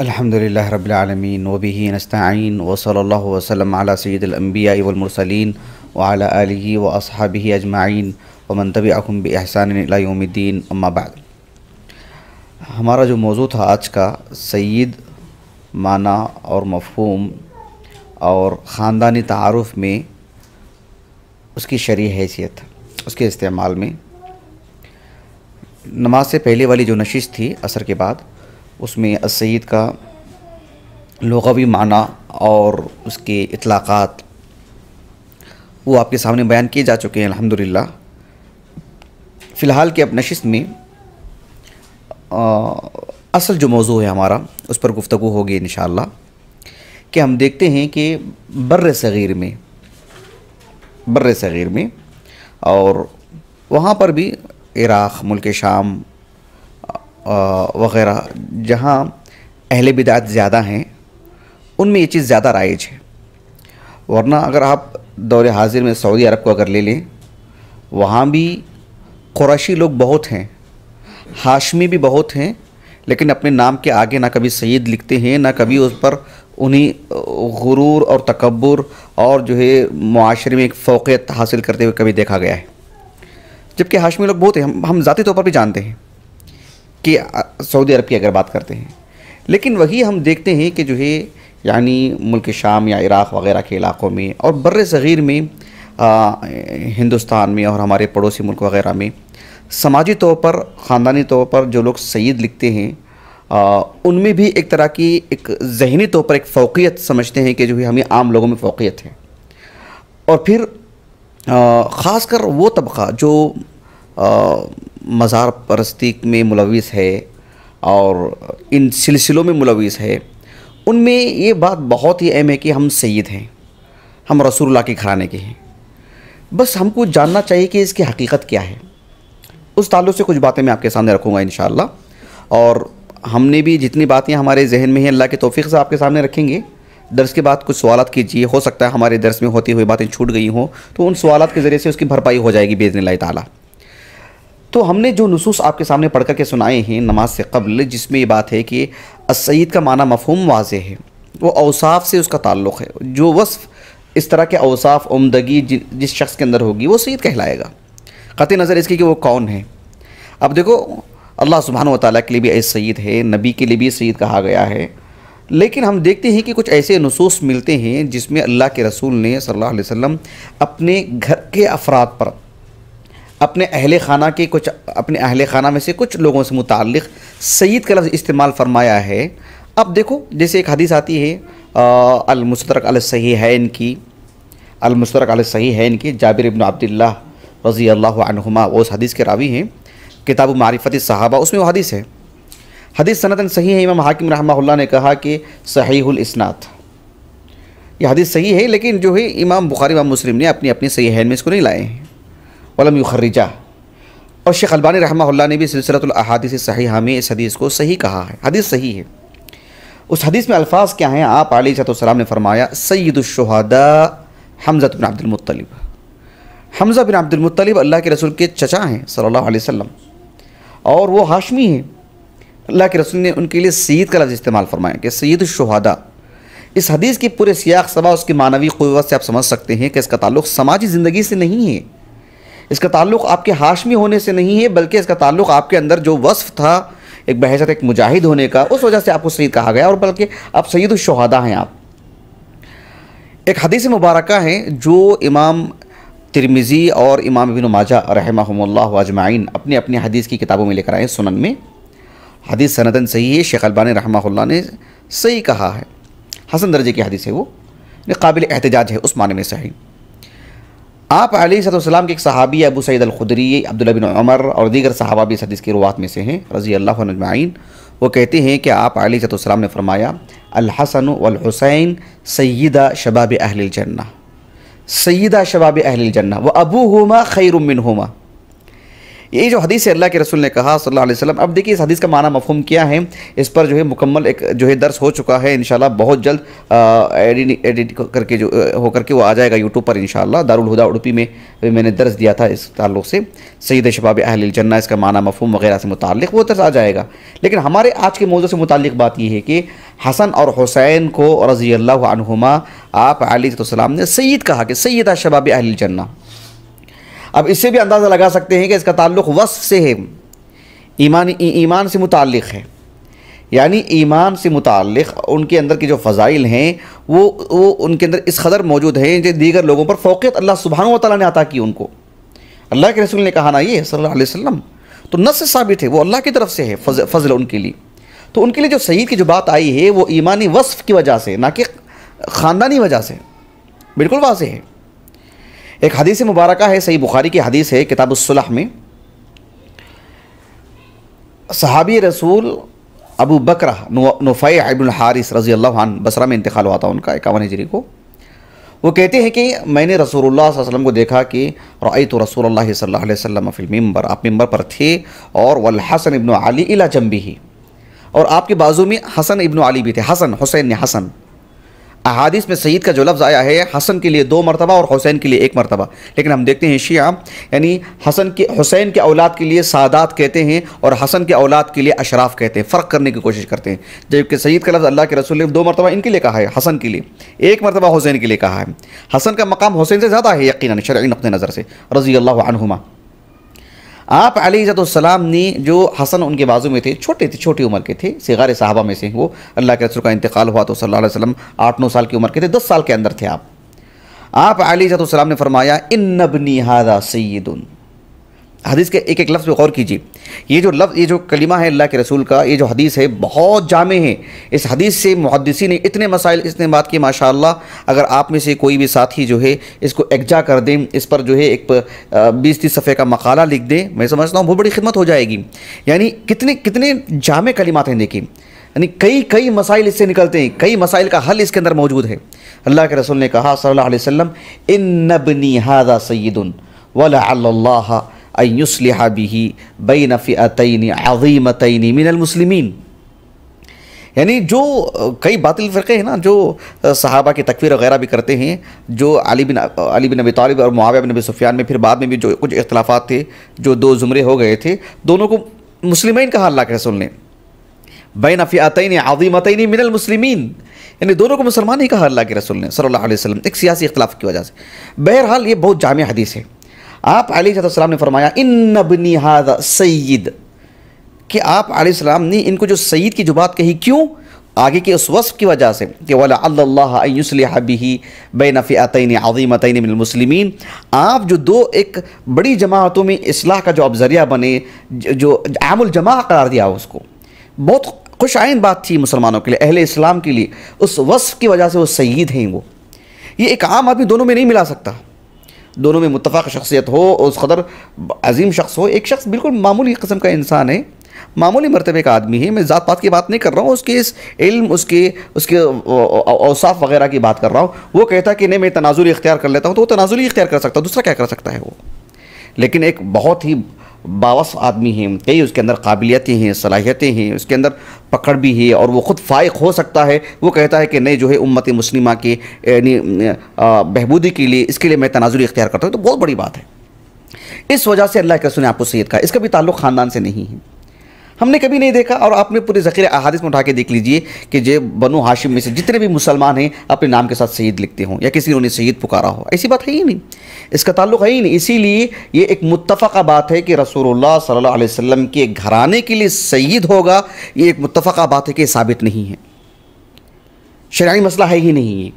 अलहमदिल्ला रबालमीन वबी नस्तीन वसल वसलम सैदम्बिया वमरसलिन वाल व असहाबी अजमाइन व मनतबी अखुम अम्मा अम्माबाद हमारा जो मौजू था आज का सैद माना और मफहम और ख़ानदानी तारफ़ में उसकी शरी हैसियत उसके इस्तेमाल में नमाज से पहले वाली जो नशिश थी असर के बाद उसमें असद का लगवी माना और उसके इतलाक़ात वो आपके सामने बयान किए जा चुके हैं अल्हम्दुलिल्लाह फ़िलहाल के अब नशस्त में आ, असल जो मौजू है हमारा उस पर गुफ्तु होगी इन कि हम देखते हैं कि बर सग़ीर में बर सग़ीर में और वहाँ पर भी इराक़ मुल्क शाम वगैरह जहाँ अहले बिदात ज़्यादा हैं उनमें ये चीज़ ज़्यादा राइज है वरना अगर आप दौर हाजिर में सऊदी अरब को अगर ले लें वहाँ भी कुरैशी लोग बहुत हैं हाशमी भी बहुत हैं लेकिन अपने नाम के आगे ना कभी सैद लिखते हैं ना कभी उस पर उन्हीं गुरूर और तकबर और जो है माशरे में एक फ़ोकियत हासिल करते हुए कभी देखा गया है जबकि हाशमी लोग बहुत हैं हम हम ज़ाती तौर पर भी जानते हैं कि सऊदी अरब की अगर बात करते हैं लेकिन वही हम देखते हैं कि जो है यानी मुल्क शाम या इराक़ वगैरह के इलाक़ों में और बर सग़ीर में आ, हिंदुस्तान में और हमारे पड़ोसी मुल्क वगैरह में समाजी तौर पर ख़ानदानी तौर पर जो लोग सईद लिखते हैं आ, उनमें भी एक तरह की एक जहनी तौर पर एक फ़ोकियत समझते हैं कि जो है हमें आम लोगों में फ़ोकियत है और फिर ख़ास कर वो तबका जो मज़ार परस्ती में मुलविस है और इन सिलसिलों में मुलविस है उनमें ये बात बहुत ही अहम है कि हम सैद हैं हम रसूलुल्लाह के घराने के हैं बस हमको जानना चाहिए कि इसकी हकीकत क्या है उस तल्लु से कुछ बातें मैं आपके सामने रखूँगा इन और हमने भी जितनी बातें हमारे जहन में हैं अल्लाह के तोफ़ी से आपके सामने रखेंगे दर्स के बाद कुछ सवाल कीजिए हो सकता है हमारे दर्स में होती हुई बातें छूट गई हों तो उन सवाल के ज़रिए से उसकी भरपाई हो जाएगी बेजन ला तो हमने जो नसूस आपके सामने पढ़ करके सुनाए हैं नमाज से कबल जिसमें ये बात है कि असैद का माना मफहम वाज है वो अवसाफ़ से उसका ताल्लुक़ है जो वसफ़ इस तरह के अवसाफ़ उमदगी जिस शख्स के अंदर होगी वो सईद कहलाएगा क़त नज़र इसकी कि वो कौन है अब देखो अल्लाह सुबहान वाली के लिए भी सईद है नबी के लिए भी सईद कहा गया है लेकिन हम देखते हैं कि कुछ ऐसे नसूस मिलते हैं जिसमें अल्लाह के रसूल ने सल्ला वसम अपने घर के अफराद पर अपने अहल खाना के कुछ अपने अहल खाना में से कुछ लोगों से मुतल सईद का लफ्ज़ इस्तेमाल फरमाया है अब देखो जैसे एक हदीस आती है अलमुस्तरक सही है इनकी अलमुस्तरक सही है इनकी जाबिर इबन अब्दुल्ला रज़ी अल्लाहुमा वो उस हदीस के रावी हैं किताब मारिफत सहाबा उसमें वो हदीस है हदीस सनतन सही है इमाम हाकिम रहा ने कहा कि सहीहलस्नात यह हदीस सही है लेकिन जो है इमाम बुखारी इमाम मुस्लिम ने अपनी अपनी सही हैन में इसको नहीं लाए हैं वलम युखर्रिजा और शेख अलबानी रहमा ने भी सिलसिलतहादिस सही में इस हदीस को सही कहा है हदीस सही है उस हदीस में अल्फाज क्या हैं आप आलीसलाम ने फरमाया सैदुलशहदा हमज़त बिन अब्दुलमतलब हमज़ा बिन अब्दुलमतलब अल्लाह के रसूल के चचा हैं सल्लल्लाहु अलैहि वसल्लम और वो हाशमी हैं अल्लाह के रसूल ने उनके लिए सईद का लफ्ज़ इस्तेमाल फरमाया कि सैदुलशहदा इस हदीस के पूरे सियाक सबा उसकी मानवी क़वत से आप समझ सकते हैं कि इसका ताल्लुक समाजी ज़िंदगी से नहीं है इसका ताल्लुक आपके हाशमी होने से नहीं है बल्कि इसका ताल्लुक आपके अंदर जो वस्फ था एक बहसत एक मुजाहिद होने का उस वजह से आपको सईद कहा गया और बल्कि आप सईद शहदा हैं आप एक हदीस मुबारक है जो इमाम तिरमिज़ी और इमाम बिन माजा रहमल अजमाइन अपने अपने हदीस की किताबों में लेकर आए सुनन में हदीस सनतन सही है शेख अलबान रहमल्ला ने सही कहा है हसन दर्जे की हदीस है वो काबिल एहतजाज है उस माने में सही आप सलाम के एक सहाबी अबू सैद अलखुदरी अब्दुलबिन उमर और दीगर सहाबा भी इस की रुवात में से हैं रज़ी अल्लाह नजमाइन वो कहते हैं कि आप सलाम ने फरमाया अलहसन वलहुसैन सैदा शबाब अहल जन्ना सैदा शबाब अहल जन्ना व अबू हुमा खैर हुमा ये जो हदीस अल्लाह के रसूल ने कहा सल्लल्लाहु अलैहि वसल्लम अब देखिए इस हदीस का माना मफहम क्या है इस पर जो है मुकम्मल एक जो है दर्स हो चुका है इन बहुत जल्द एडिट एडिट करके जो होकर के वो आ जाएगा यूट्यूब पर इन दारुल हुदा उड़पी में मैंने दर्ज दिया था इस ताल्लुक से सैद शबाब अहल जन्ना इसका माना मफहम वगैरह से मुतल वो दर्ज आ जाएगा लेकिन हमारे आज के मौजू से मुतल बात यह है कि हसन और हुसैन को रज़ी अल्लाह अनुमा आप अली सलाम ने सैद कहा कि सैदा शबाब अहल जन्ना अब इससे भी अंदाज़ा लगा सकते हैं कि इसका ताल्लुक़ वस्फ से है ईमान ईमान से मुतक़ है यानी ईमान से मुतक़ उनके अंदर के जो फ़ज़ाइल हैं वो वो उनके अंदर इस कदर मौजूद हैं जो दीगर लोगों पर फोकियत अल्लाह सुबहान तला ने अता की उनको अल्लाह के रसूल ने कहा ना ये सल्लल्लाहु तो नस से साबित है वो अल्लाह की तरफ से है फजल फज़ल उनके लिए तो उनके लिए जो सईद की जो बात आई है वो ईमानी वसफ़ की वजह से ना कि ख़ानदानी वजह से बिल्कुल वाज है एक हदीस मुबारक है सही बुखारी की हदीस है सुलह में सहाबी रसूल अबू बकर नुफ़ै अबुल हारिस रज़ी अल्लाह बसरा में इंतकाल हुआ था उनका इक्यावन हिजरी को वो कहते हैं कि मैंने रसूल वसम को देखा कि रई तो रसूल सल्ला आप मेम्बर पर थे और वल हसन इबन अली इला जम्बी ही और आपके बाजू में हसन इबन अली भी थे हसन हुसैन हसन अहादीस में सईद का जो लफ्ज़ आया है हसन के लिए दो मरतबा और हुसैन के लिए एक मरतबा लेकिन हम देखते हैं शिया यानी हसन के हुसैन के औलाद के लिए सादात कहते हैं और हसन के औलाद के लिए अशराफ कहते हैं फ़र्क करने की कोशिश करते हैं जबकि सईद का लफ्ज़ अल्लाह के रसूल ने दो मरतबा इनके लिए कहा है हसन के लिए एक मरतबा हुसैन के लिए कहा है हसन का मकाम हुसैन से ज़्यादा है यकीन शर् नक़ नज़र से रज़ी अल्लाह आप अलीसलाम ने जो हसन उनके बाजू में थे छोटे थे छोटी उम्र के थे सिगार साहबा में से वो अल्लाह के रसूल का इंतकाल हुआ तो सल्ला वसलम आठ नौ साल की उम्र के थे दस साल के अंदर थे आप आप अलीसलाम ने फरमाया इन नबनी हादा सैदुन हदीस के एक एक लफ्ज़ पर गौर कीजिए ये जो लफ्ज़ ये जो कलिमा है अल्लाह के रसूल का ये जो हदीस है बहुत जामे है इस हदीस से मुहदसी ने इतने मसाइल इसने बात की माशा अगर आप में से कोई भी साथी जो है इसको एकजा कर दें इस पर जो है एक बीस तीस सफ़े का मकाला लिख दें मैं समझता हूँ बहुत बड़ी खिदमत हो जाएगी यानी कितने कितने जाम कलिमात हैं देखिए यानी कई कई मसाइल इससे निकलते हैं कई मसाइल का हल इसके अंदर मौजूद है अल्लाह के रसूल ने कहा सल्ला वसम इन नबनी हादा सैदुन वल्ला अयुसलिहा बिही बई नफ़ी तयनी अजीम तयनी मिनलमसलिमिन यानी जो कई बातिल फ़िरक़े हैं ना जो सहाबा की तकवीर वगैरह भी करते हैं जो अली बिन अली बिन नबी तालिब और मुआविया बिन सुफियान में फिर बाद में भी जो कुछ इख्तलाफात थे जो दो ज़ुमरे हो गए थे दोनों को मुसलमिन कहा अल्लाह के रसूल नफ़ी बैन फ़ियातन आदिमतन मिनलमसलिमिन यानी दोनों को मुसलमान ही कहा अल्लाह के रसुल ने सल्ला अलैहि एक सियासी इख्तलाफ की वजह से बहरहाल ये बहुत जाम हदीस है आप आसमाम ने फरमाया इन नबनी हादा सईद कि आप आलाम ने इनको जो सईद की जो बात कही क्यों आगे के उस वस्फ की वजह से कि वाला अल्लाहबी बेनफ़ी नफ़ी अजीम तैन मुसलिमीन आप जो दो एक बड़ी जमातों में असलाह का जो अब ज़रिया बने जो आमजमा करार दिया उसको बहुत खुश आइन बात थी मुसलमानों के लिए अहल इस्लाम के लिए उस वस्फ की वजह से वो सईद हैं वो ये एक आम आदमी दोनों में नहीं मिला सकता दोनों में मुतफ़ शख्सियत हो और उस कदर अजीम शख्स हो एक शख्स बिल्कुल मामूली कस्म का इंसान है मामूली मरतबे का आदमी है मैं ज़ात पात की बात नहीं कर रहा हूँ उसके इस इल्म उसके उसके औसाफ वगैरह की बात कर रहा हूँ वो कहता है कि नहीं मैं तनाजुल इख्तियार कर लेता हूँ तो वो तनाजुल इख्तियार कर सकता है दूसरा क्या कर सकता है वो लेकिन एक बहुत ही बावस आदमी हैं कई उसके अंदर काबिलियतें हैं सलाहियतें हैं उसके अंदर पकड़ भी है और वो ख़ुद फ़ाइक हो सकता है वो कहता है कि नहीं जो है उम्मत मुस्लिमा के यानी बहबूदी के लिए इसके लिए मैं तनाजुर इख्तियार करता हूँ तो बहुत बड़ी बात है इस वजह से अल्लाह के रसूल ने आपको सैद कहा इसका भी ताल्लुक ख़ानदान से नहीं है हमने कभी नहीं देखा और आपने पूरे ज़ख़ीरे अहादिस में उठा के देख लीजिए कि जे बनो हाशिम में से जितने भी मुसलमान हैं अपने नाम के साथ शहीद लिखते हों या किसी ने उन्हें शहीद पुकारा हो ऐसी बात है ही नहीं इसका ताल्लुक है ही नहीं इसीलिए ये एक मुतफ़ा बात है कि रसूलुल्लाह सल्लल्लाहु अलैहि वसल्लम के घराने के लिए शहीद होगा ये एक मुतफ़ा बात है कि साबित नहीं है शरानी मसला है ही नहीं है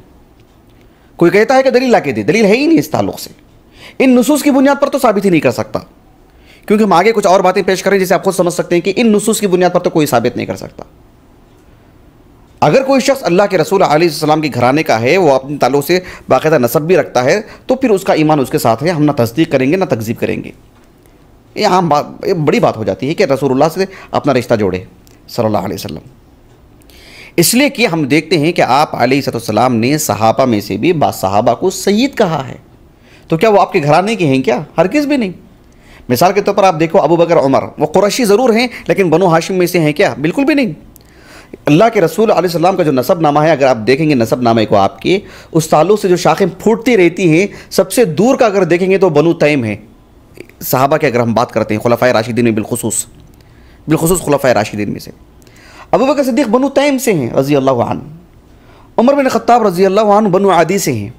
कोई कहता है कि दलील ला के दे दलील है ही नहीं इस ताल्लुक से इन नसूस की बुनियाद पर तो साबित ही नहीं कर सकता क्योंकि हम आगे कुछ और बातें पेश करें जिसे आप खुद समझ सकते हैं कि इन नसूस की बुनियाद पर तो कोई साबित नहीं कर सकता अगर कोई शख्स अल्लाह के रसूल आसमाम के घराने का है वो अपने तालों से बाकायदा नसब भी रखता है तो फिर उसका ईमान उसके साथ है हम ना तस्दीक करेंगे ना तकजीब करेंगे ये आम बात ये बड़ी बात हो जाती है कि रसूलुल्लाह से अपना रिश्ता जोड़े सल्लल्लाहु अलैहि वसल्लम इसलिए कि हम देखते हैं कि आप सलाम ने सहाबा में से भी बासहाबा को सईद कहा है तो क्या वो आपके घराने के हैं क्या हरगिज़ भी नहीं मिसाल के तौर पर आप देखो अबू बकर उमर वो कुरैशी ज़रूर हैं लेकिन बनो हाशिम में से हैं क्या बिल्कुल भी नहीं अल्लाह के रसूल आसमाम का जो नसब नामा है अगर आप देखेंगे नसब नामे को आपके उस तालु से जो शाखें फूटती रहती हैं सबसे दूर का अगर देखेंगे तो बनो तैम है साहबा की अगर हम बात करते हैं खलफ़ राशिदीन में बिलखसूस बिलखसूस खलफ़ राशिदीन में से अबू बकर सिद्दीक बनो तैम से हैं रज़ी अल्लाह उमर बिन ख़त्ताब रज़ी अल्लाह बनो आदि से हैं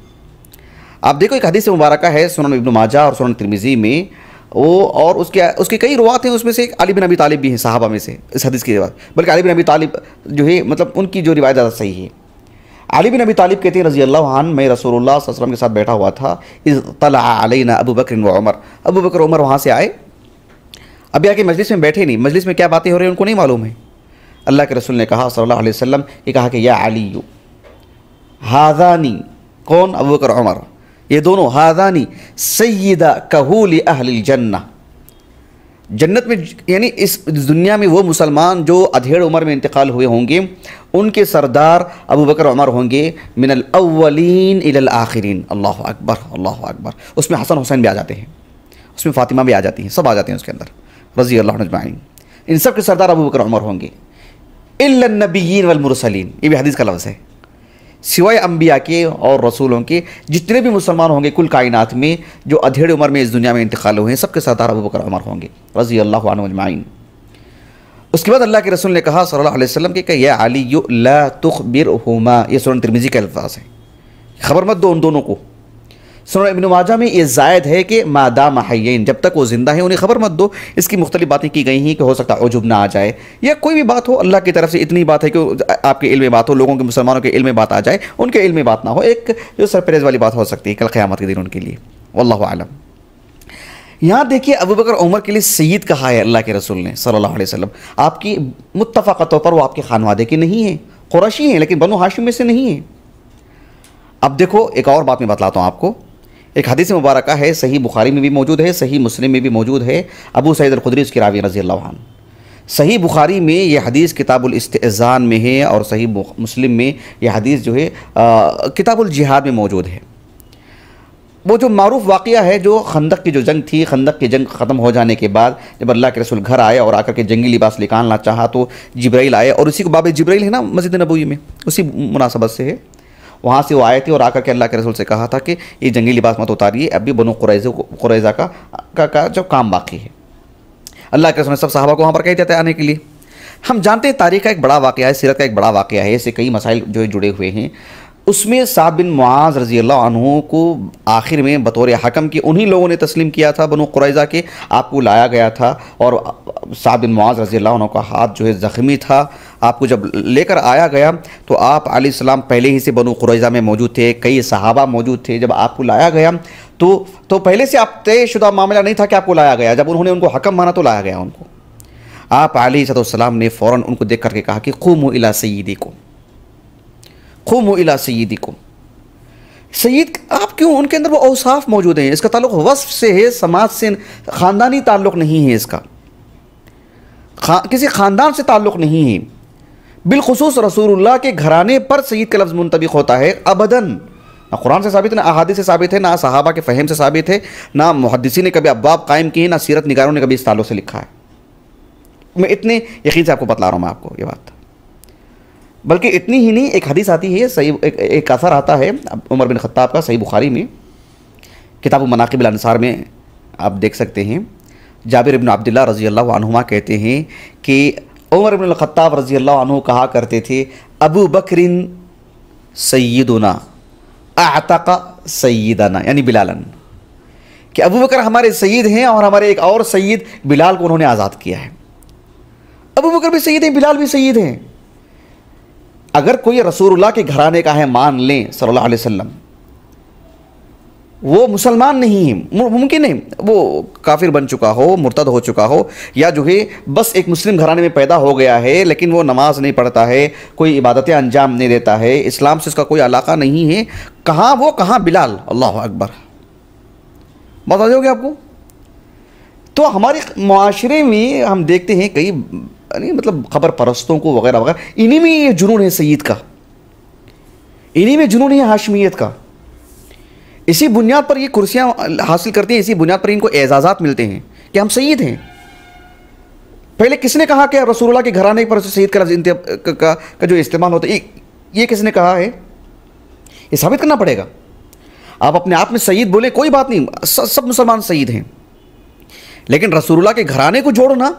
आप देखो एक हदीस मुबारक है सोन इब्न माजा और सोन तिरमिज़ी में वो और उसके उसके कई रुवात हैं उसमें से एक अली बिन अबी तालिब भी हैं साहबा में से इस हदीस की रिवायत बल्कि अली बिन अबी तालिब जो है मतलब उनकी जो रिवायत ज़्यादा सही है अली बिन अबी तालिब कहते हैं रजी अल्लाह मैं रसूल वसलम के साथ बैठा हुआ था इस तलाना अबू बकर व उमर अबू बकर उमर वहाँ से आए अभी आके मजलिस में बैठे नहीं मजलिस में क्या बातें हो रही हैं उनको नहीं मालूम है अल्लाह के रसूल ने कहा सल्लल्लाहु अलैहि वसल्लम ये कहा कि या अली हाजानी कौन अबू बकर उमर ये दोनों हादानी सैदा कहूल अहल जन्ना जन्नत में यानी इस दुनिया में वो मुसलमान जो अधेड़ उम्र में इंतकाल हुए होंगे उनके सरदार अबू बकर उमर होंगे मिनल अवलिन इलल आखिरीन अल्लाह अकबर अल्लाह अकबर उसमें हसन हुसैन भी आ जाते हैं उसमें फ़ातिमा भी आ जाती हैं सब आ जाते हैं उसके अंदर रज़ी अल्लाह इन सब के सरदार अबू बकर उमर होंगे इल्ल वलमरसलिन ये भी हदीस का लफ्ज़ है सिवाय अम्बिया के और रसूलों के जितने भी मुसलमान होंगे कुल कायनात में जो अधेड़ उम्र में इस दुनिया में इंतकाल हुए हैं सबके सरदार अबू बकर उमर होंगे रजी अल्लाह अजमाइन उसके बाद अल्लाह के रसूल ने कहा सल्लल्लाहु अलैहि वसल्लम के यह आली अली ला तुख बिर हुमा ये सुन तिरमिजी के अल्फाज हैं खबर मत दो उन दोनों को सुनो इबन माजा में ये जायद है कि मादा महैन जब तक वो ज़िंदा है उन्हें खबर मत दो इसकी मुख्तलि बातें की गई हैं कि हो सकता है अजुब ना आ जाए या कोई भी बात हो अल्लाह की तरफ से इतनी बात है कि आपके इल्म बात हो लोगों के मुसलमानों के इल्म बात आ जाए उनके इल्म बात ना हो एक जो सरप्रेज़ वाली बात हो सकती है कल क़्यामत के दिन उनके लिए अल्लाह आलम यहाँ देखिए अबू बकर उमर के लिए सईद कहा है अल्लाह के रसूल ने सल्लल्लाहु अलैहि वसल्लम आपकी मुतफ़ा तौर पर वो आपके खानवादे के नहीं है कुरैशी हैं लेकिन बनो हाशिम में से नहीं है अब देखो एक और बात मैं बतलाता हूँ आपको एक हदीस मुबारक है सही बुखारी में भी मौजूद है सही मुस्लिम में भी मौजूद है अबू सैद अलखुदरी उसकी रावी रजी लवान सही बुखारी में यह हदीस किताबुल इस्तेज़ान में है और सही मुस्लिम में यह हदीस जो है किताबुल जिहाद में मौजूद है वो जो मरूफ वाक़ है जो खंदक की जो जंग थी खंदक की जंग ख़त्म हो जाने के बाद जब अल्लाह के रसूल घर आए और आकर के जंगी लिबास निकालना चाहा तो जब्राइल आए और उसी को बाब जब्राइल है ना मस्जिद नबूी में उसी मुनासबत से है वहाँ से वो आए थे और आकर के अल्लाह के रसूल से कहा था कि ये जंगी लिबास मत उतारिए अभी बनो कुरैज़ कुरैज़ा का, का, का जो काम बाकी है अल्लाह के रसूल ने सब साहबा को वहाँ पर कह दिया था आने के लिए हम जानते हैं तारीख का एक बड़ा वाक़ है सीरत का एक बड़ा वाक़ है ऐसे कई मसाइल जो है जुड़े हुए हैं उसमें साहब बिन मुआज़ रज़ी अल्लाह को आखिर में बतौर हकम के उन्हीं लोगों ने तस्लीम किया था बनो कुरैज़ा के आपको लाया गया था और साहब बिन मुआज़ रज़ी अल्लाह का हाथ जो है ज़ख्मी था आपको जब लेकर आया गया तो आप आलाम पहले ही से बनो कुरैज़ा में मौजूद थे कई सहाबा मौजूद थे जब आपको लाया गया तो तो पहले से आप तयशुदा मामला नहीं था कि आपको लाया गया जब उन्होंने उनको हकम माना तो लाया गया उनको आप आली सलाम ने फ़ौर उनको देख करके कहा कि खूम इला सईदी को खुम इला को सईद आप क्यों उनके अंदर वो अवसाफ मौजूद हैं इसका ताल्लुक वस्फ से है समाज से ख़ानदानी ताल्लुक नहीं है इसका खा, किसी ख़ानदान से ताल्लुक नहीं है बिलखसूस रसूलुल्लाह के घराने पर सईद का लफ्ज़ मुंतबिक होता है अबदन ना कुरान से साबित है ना अहादी से साबित है ना सहाबा के फ़हम से साबित है ना मुहदसी ने कभी अब्बाब कायम किए ना सीरत निगारों ने कभी इस तालों से लिखा है मैं इतने यकीन से आपको बतला रहा हूँ मैं आपको ये बात बल्कि इतनी ही नहीं एक हदीस आती है सही एक, एक असर आता है उमर बिन खत्ताब का सही बुखारी में किताब मनाकबिल अनसार में आप देख सकते हैं जाबिर इबन अब्दुल्ला रज़ी अल्लाह कहते हैं कि उमर इबन ख़त्ताब रज़ी अल्लाह कहा करते थे अबू बकरिन सैदना आता सैदाना यानी बिलालन कि अबू बकर हमारे सईद हैं और हमारे एक और सईद बिलाल को उन्होंने आज़ाद किया है अबू बकर भी सईद हैं बिलाल भी सईद हैं अगर कोई रसूल के घराने का है मान लें सल्लल्लाहु अलैहि वसल्लम वो मुसलमान नहीं है मुमकिन है वो काफिर बन चुका हो मुर्तद हो चुका हो या जो है बस एक मुस्लिम घराने में पैदा हो गया है लेकिन वो नमाज नहीं पढ़ता है कोई इबादतें अंजाम नहीं देता है इस्लाम से इसका कोई अलाका नहीं है कहाँ वो कहाँ बिलाल अल्लाह अकबर बता दोगे आपको तो हमारे माशरे में हम देखते हैं कई नहीं मतलब खबर परस्तों को वगैरह वगैरह इन्हीं में ये जुनून है सईद का इन्हीं में जुनून है हाशमियत का इसी बुनियाद पर ये कुर्सियां हासिल करती हैं इसी बुनियाद पर इनको एजाज़ात मिलते हैं कि हम सईद हैं पहले किसने कहा कि रसूलुल्लाह के घराने पर सईद का का, का, का जो इस्तेमाल होता है ये किसने कहा है ये साबित करना पड़ेगा आप अपने आप में सईद बोले कोई बात नहीं सब मुसलमान सईद हैं लेकिन रसूलुल्लाह के घराने को जोड़ना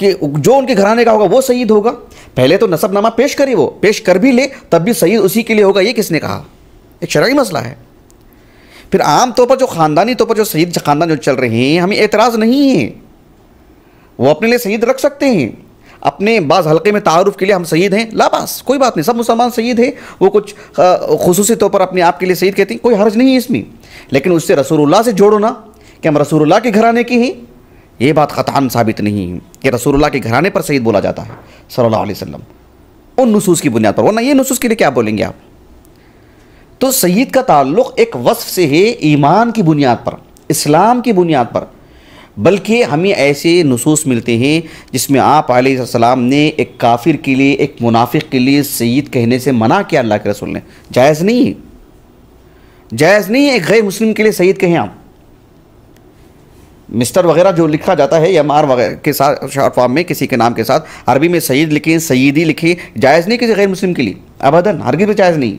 कि जो उनके घराने का होगा वो शहीद होगा पहले तो नसबनामा पेश करे वो पेश कर भी ले तब भी शहीद उसी के लिए होगा ये किसने कहा एक शराई मसला है फिर आम तौर पर जो ख़ानदानी तौर पर जो शहीद ख़ानदान जो चल रहे हैं हमें एतराज़ नहीं है वो अपने लिए शहीद रख सकते हैं अपने बाज़ हल्के में तारुफ के लिए हम शहीद हैं लाबास कोई बात नहीं सब मुसलमान शहीद हैं वो कुछ खसूसी तौर पर अपने आप के लिए शहीद कहते हैं कोई हर्ज नहीं है इसमें लेकिन उससे रसूलुल्लाह से जोड़ो ना कि हम रसूलुल्लाह के घराने के हैं ये बात ख़तान साबित नहीं कि रसूलुल्लाह के घराने पर शहीद बोला जाता है सल्लल्लाहु अलैहि वसल्लम उन नसूस की बुनियाद पर वरना ये नसूस के लिए क्या बोलेंगे आप तो सईद का ताल्लुक एक वस्फ से है ईमान की बुनियाद पर इस्लाम की बुनियाद पर बल्कि हमें ऐसे नसूस मिलते हैं जिसमें आप आलम ने एक काफिर के लिए एक मुनाफिक के लिए सईद कहने से मना किया अल्लाह के रसूल ने जायज़ नहीं है जायज़ नहीं है एक गैर मुस्लिम के लिए सईद कहें आप मिस्टर वगैरह जो लिखा जाता है एम आर वगैरह के साथ शॉर्ट फॉर्म में किसी के नाम के साथ अरबी में सईद लिखें सईदी लिखें जायज़ नहीं किसी गैर मुस्लिम के लिए अबदन हरगिज़ भी जायज़ नहीं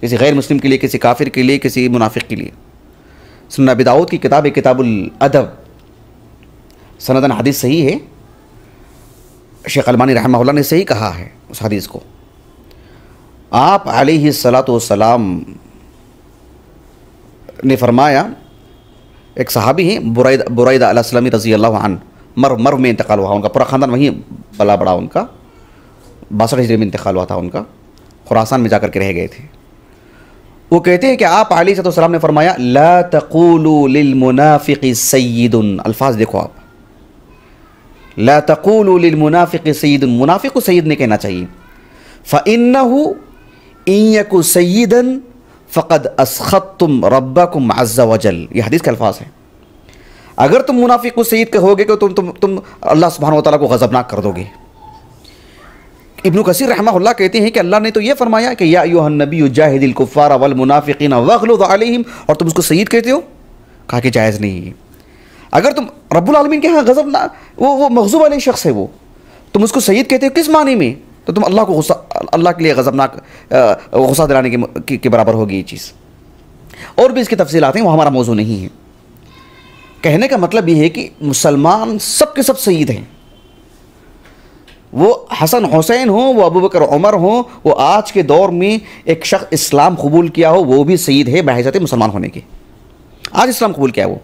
किसी गैर मुस्लिम के लिए किसी काफिर के लिए किसी मुनाफिक के लिए सुन्ना बिदाऊद की किताब किताबुल अदब सनदन हदीस सही है शेख अलमानी रहमा ने सही कहा है उस हदीस को आप सलात सलाम ने फरमाया एक सहाबी हैं बुरैद बुरैद रजी अल्लाह मर मर में इंतकाल हुआ उनका पूरा ख़ानदान वहीं पला बड़ा उनका बासठ हिजरी में इंतकाल हुआ था उनका खुरासान में जा कर के रह गए थे वो कहते हैं कि आप अली सलाम ने फरमाया ला तकूलमुनाफ़िक सैदन अल्फाज देखो आप ला तकूलमुनाफ़िक सैदन मुनाफिक सैद ने कहना चाहिए फ़िन ईयकु सईदन फ़कद असखत तुम रब्बा कुम अज्जा वजल यह हदीस के अल्फाज हैं अगर तुम मुनाफिक सईद कहोगे तो तुम तुम तुम अल्लाह सुबहान तला को गज़बनाक कर दोगे इब्न कसर रहमा कहते हैं कि अल्लाह ने तो ये फरमाया कि या यू नबी जाहिदिल कुफ़ार वल मुनाफिकिन और तुम उसको सईद कहते हो कहा कि जायज़ नहीं है अगर तुम रबालमीन के यहाँ गज़ब ना वो वो मखजूब वाले शख्स है वो तुम उसको सईद कहते हो किस मानी में तो तुम अल्लाह को गुस्सा अल्लाह के लिए गज़बनाक गुस्सा दिलाने के, के, के बराबर होगी ये चीज़ और भी इसकी तफसीलात हैं वो हमारा मौजू नहीं है कहने का मतलब ये है कि मुसलमान सब के सब सईद हैं वो हसन हुसैन हो वो अबू बकर उमर हो वो आज के दौर में एक शख्स इस्लाम कबूल किया हो वो भी सईद है बहजत मुसलमान होने के आज इस्लाम कबूल किया वो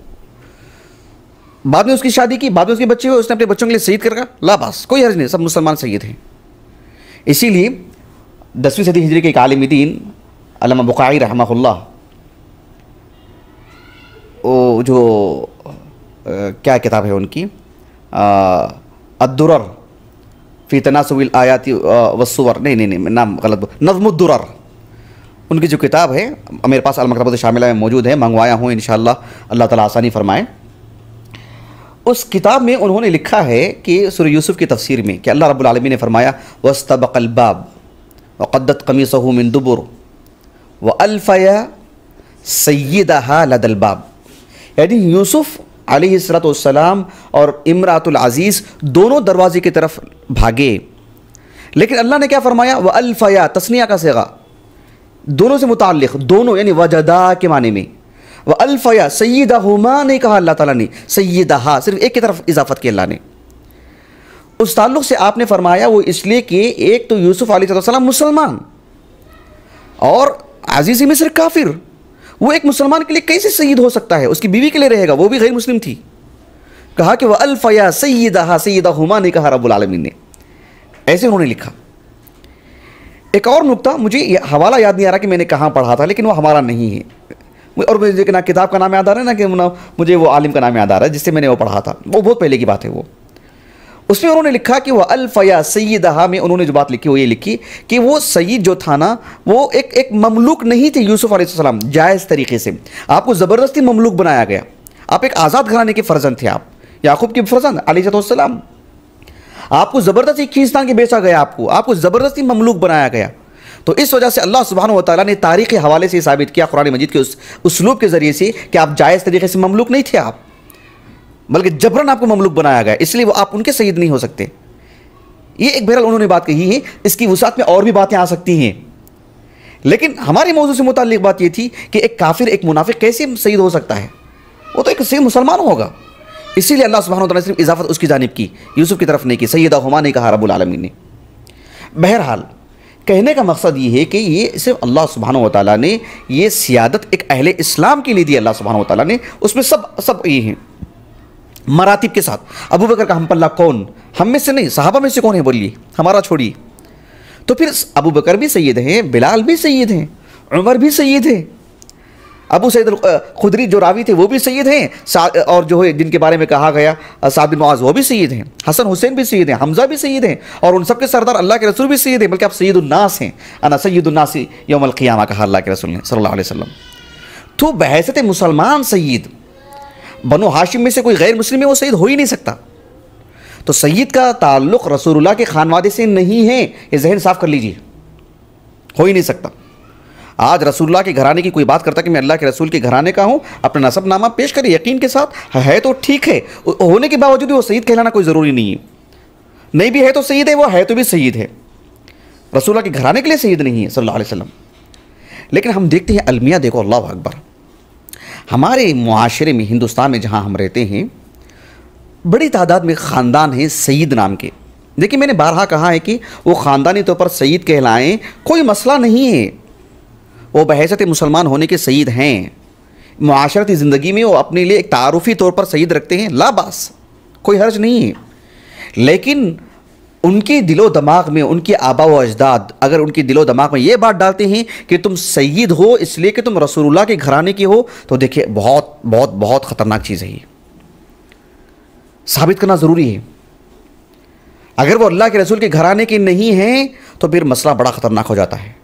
बाद में उसकी शादी की बाद में उसके बच्चे हुए उसने अपने बच्चों के लिए सईद कर रखा लाबास कोई हर्ज नहीं सब मुसलमान सईद हैं इसीलिए दसवीं सदी हिजरी के एक आलम दीन अलमा बुकाई रहमा वो जो क्या किताब है उनकी अद्दुरर फी तनासुल आयाति वसुवर नहीं नहीं नहीं नाम गलत नजमुद्दुरर उनकी जो किताब है मेरे पास अलमकतबत शामिला में मौजूद है मंगवाया हूँ इन अल्लाह ताला आसानी फरमाए उस किताब में उन्होंने लिखा है कि सुर यूसुफ़ की तफसीर में कि अल्लाह रबालमी ने फरमाया वस्तबकलबाब वक़दत कमी मिन दुबुर व अल्फ़या सैदा लदलबाब यानी यूसुफ सलाम और इमरातुल अजीज़ दोनों दरवाजे की तरफ भागे लेकिन अल्लाह ने क्या फरमाया व अल्फ़या तस्निया का सेगा दोनों से मुतल दोनों यानी वजदा के माने में व अल्फ़या हमा ने कहा अल्लाह ताली ने हा सिर्फ एक की तरफ इजाफत की अल्लाह ने उस ताल्लुक से आपने फरमाया वो इसलिए कि एक तो यूसुफ़ सलाम मुसलमान और अजीज़ मिस्र काफिर वो एक मुसलमान के लिए कैसे सईद हो सकता है उसकी बीवी के लिए रहेगा वो भी गैर मुस्लिम थी कहा कि वह अल्फ़या सैदा सैदा हुमा ने कहा रबुल आलमी ने ऐसे उन्होंने लिखा एक और नुकता मुझे हवाला याद नहीं आ रहा कि मैंने कहाँ पढ़ा था लेकिन वो हमारा नहीं है और मुझे ना किताब का नाम याद आ रहा है ना कि ना मुझे वो आलिम का नाम याद आ रहा है जिससे मैंने वो पढ़ा था वो बहुत पहले की बात है वो उसमें उन्होंने लिखा कि वह अलफया हा में उन्होंने जो बात लिखी वो ये लिखी कि वो सईद जो था ना वो एक एक ममलूक नहीं थे यूसुफ आसमाम जायज़ तरीके से आपको ज़बरदस्ती ममलूक बनाया गया आप एक आज़ाद घराने के फर्जंद थे आप याकूब के फर्जंद अलीसलाम आपको ज़बरदस्ती खींचतान के बेचा गया आपको आपको ज़बरदस्ती ममलूक बनाया गया तो इस वजह से अल्लाह सुबहान तौला ने तारीख़ के हवाले से साबित किया कुरान मजीद के उस उसलूब के ज़रिए से कि आप जायज़ तरीके से ममलूक नहीं थे आप बल्कि जबरन आपको ममलूक बनाया गया इसलिए वो आप उनके सईद नहीं हो सकते ये एक बहरहाल उन्होंने बात कही है इसकी वसात में और भी बातें आ सकती हैं लेकिन हमारे मौजू से मुतल बात यह थी कि एक काफिर एक मुनाफिक कैसे सईद हो सकता है वो तो एक सही मुसलमान होगा इसीलिए अल्लाह सुबहान ने सिर्फ इजाफत उसकी जानब की यूसुफ की तरफ नहीं की सैदा हुमा ने कहा रबुल आलमी ने बहरहाल कहने का मकसद ये है कि ये सिर्फ अल्लाह सुबहान तला ने ये सियादत एक अहल इस्लाम के लिए दी अल्लाह सुबहान तला ने उसमें सब सब ये हैं मरातिब के साथ अबू बकर का हम पल्ला कौन हम में से नहीं साहबा में से कौन है बोलिए हमारा छोड़िए तो फिर अबू बकर भी सैद हैं बिलाल भी सैद हैं उमर भी सैद है अबू सैद खुदरी जो रावी थे वो भी सैद हैं और जो है जिनके बारे में कहा गया साबिन नवाज़ वो भी सैद हैं हसन हुसैन भी सैद हैं हमजा भी सैद हैं और उन सब के सरदार अल्लाह के रसूल भी सैद हैं बल्कि आप सैदुलनास हैं अना सैदुलनासी यौमल क़ियामा कहा अल्लाह के रसूल ने सल्लल्लाहु अलैहि वसल्लम तो बहसत मुसलमान सैद बनो हाशिम में से कोई गैर मुस्लिम है वो सईद हो ही नहीं सकता तो सईद का ताल्लुक़ रसूलुल्लाह के खानवादे से नहीं है ये जहन साफ़ कर लीजिए हो ही नहीं सकता आज रसूलुल्लाह के घराने की कोई बात करता कि मैं अल्लाह के रसूल के घराने का हूँ अपना नसबनामा पेश करें यकीन के साथ है तो ठीक है होने के बावजूद भी वो सईद कहलाना कोई ज़रूरी नहीं है नहीं भी है तो सईद है वो है तो भी सईद है रसूलुल्लाह के घराने के लिए सईद नहीं है सल्लल्लाहु अलैहि वसल्लम लेकिन हम देखते हैं अलमिया देखो अल्लाह अकबर हमारे माशरे में हिंदुस्तान में जहाँ हम रहते हैं बड़ी तादाद में ख़ानदान हैं सईद नाम के देखिए मैंने बारहा कहा है कि वो ख़ानदानी तौर पर सईद कहलाएं कोई मसला नहीं है वो बहसत मुसलमान होने के सईद हैं माशरती ज़िंदगी में वो अपने लिए एक तारफ़ी तौर पर सईद रखते हैं लाबास कोई हर्ज नहीं है लेकिन उनके दिलो दमाग में उनके आबा व अजदाद अगर उनके दिलो दमाग में ये बात डालते हैं कि तुम सईद हो इसलिए कि तुम रसूलुल्लाह के घराने के हो तो देखिए बहुत बहुत बहुत ख़तरनाक चीज़ है ये साबित करना ज़रूरी है अगर वो अल्लाह के रसूल के घराने के नहीं हैं तो फिर मसला बड़ा ख़तरनाक हो जाता है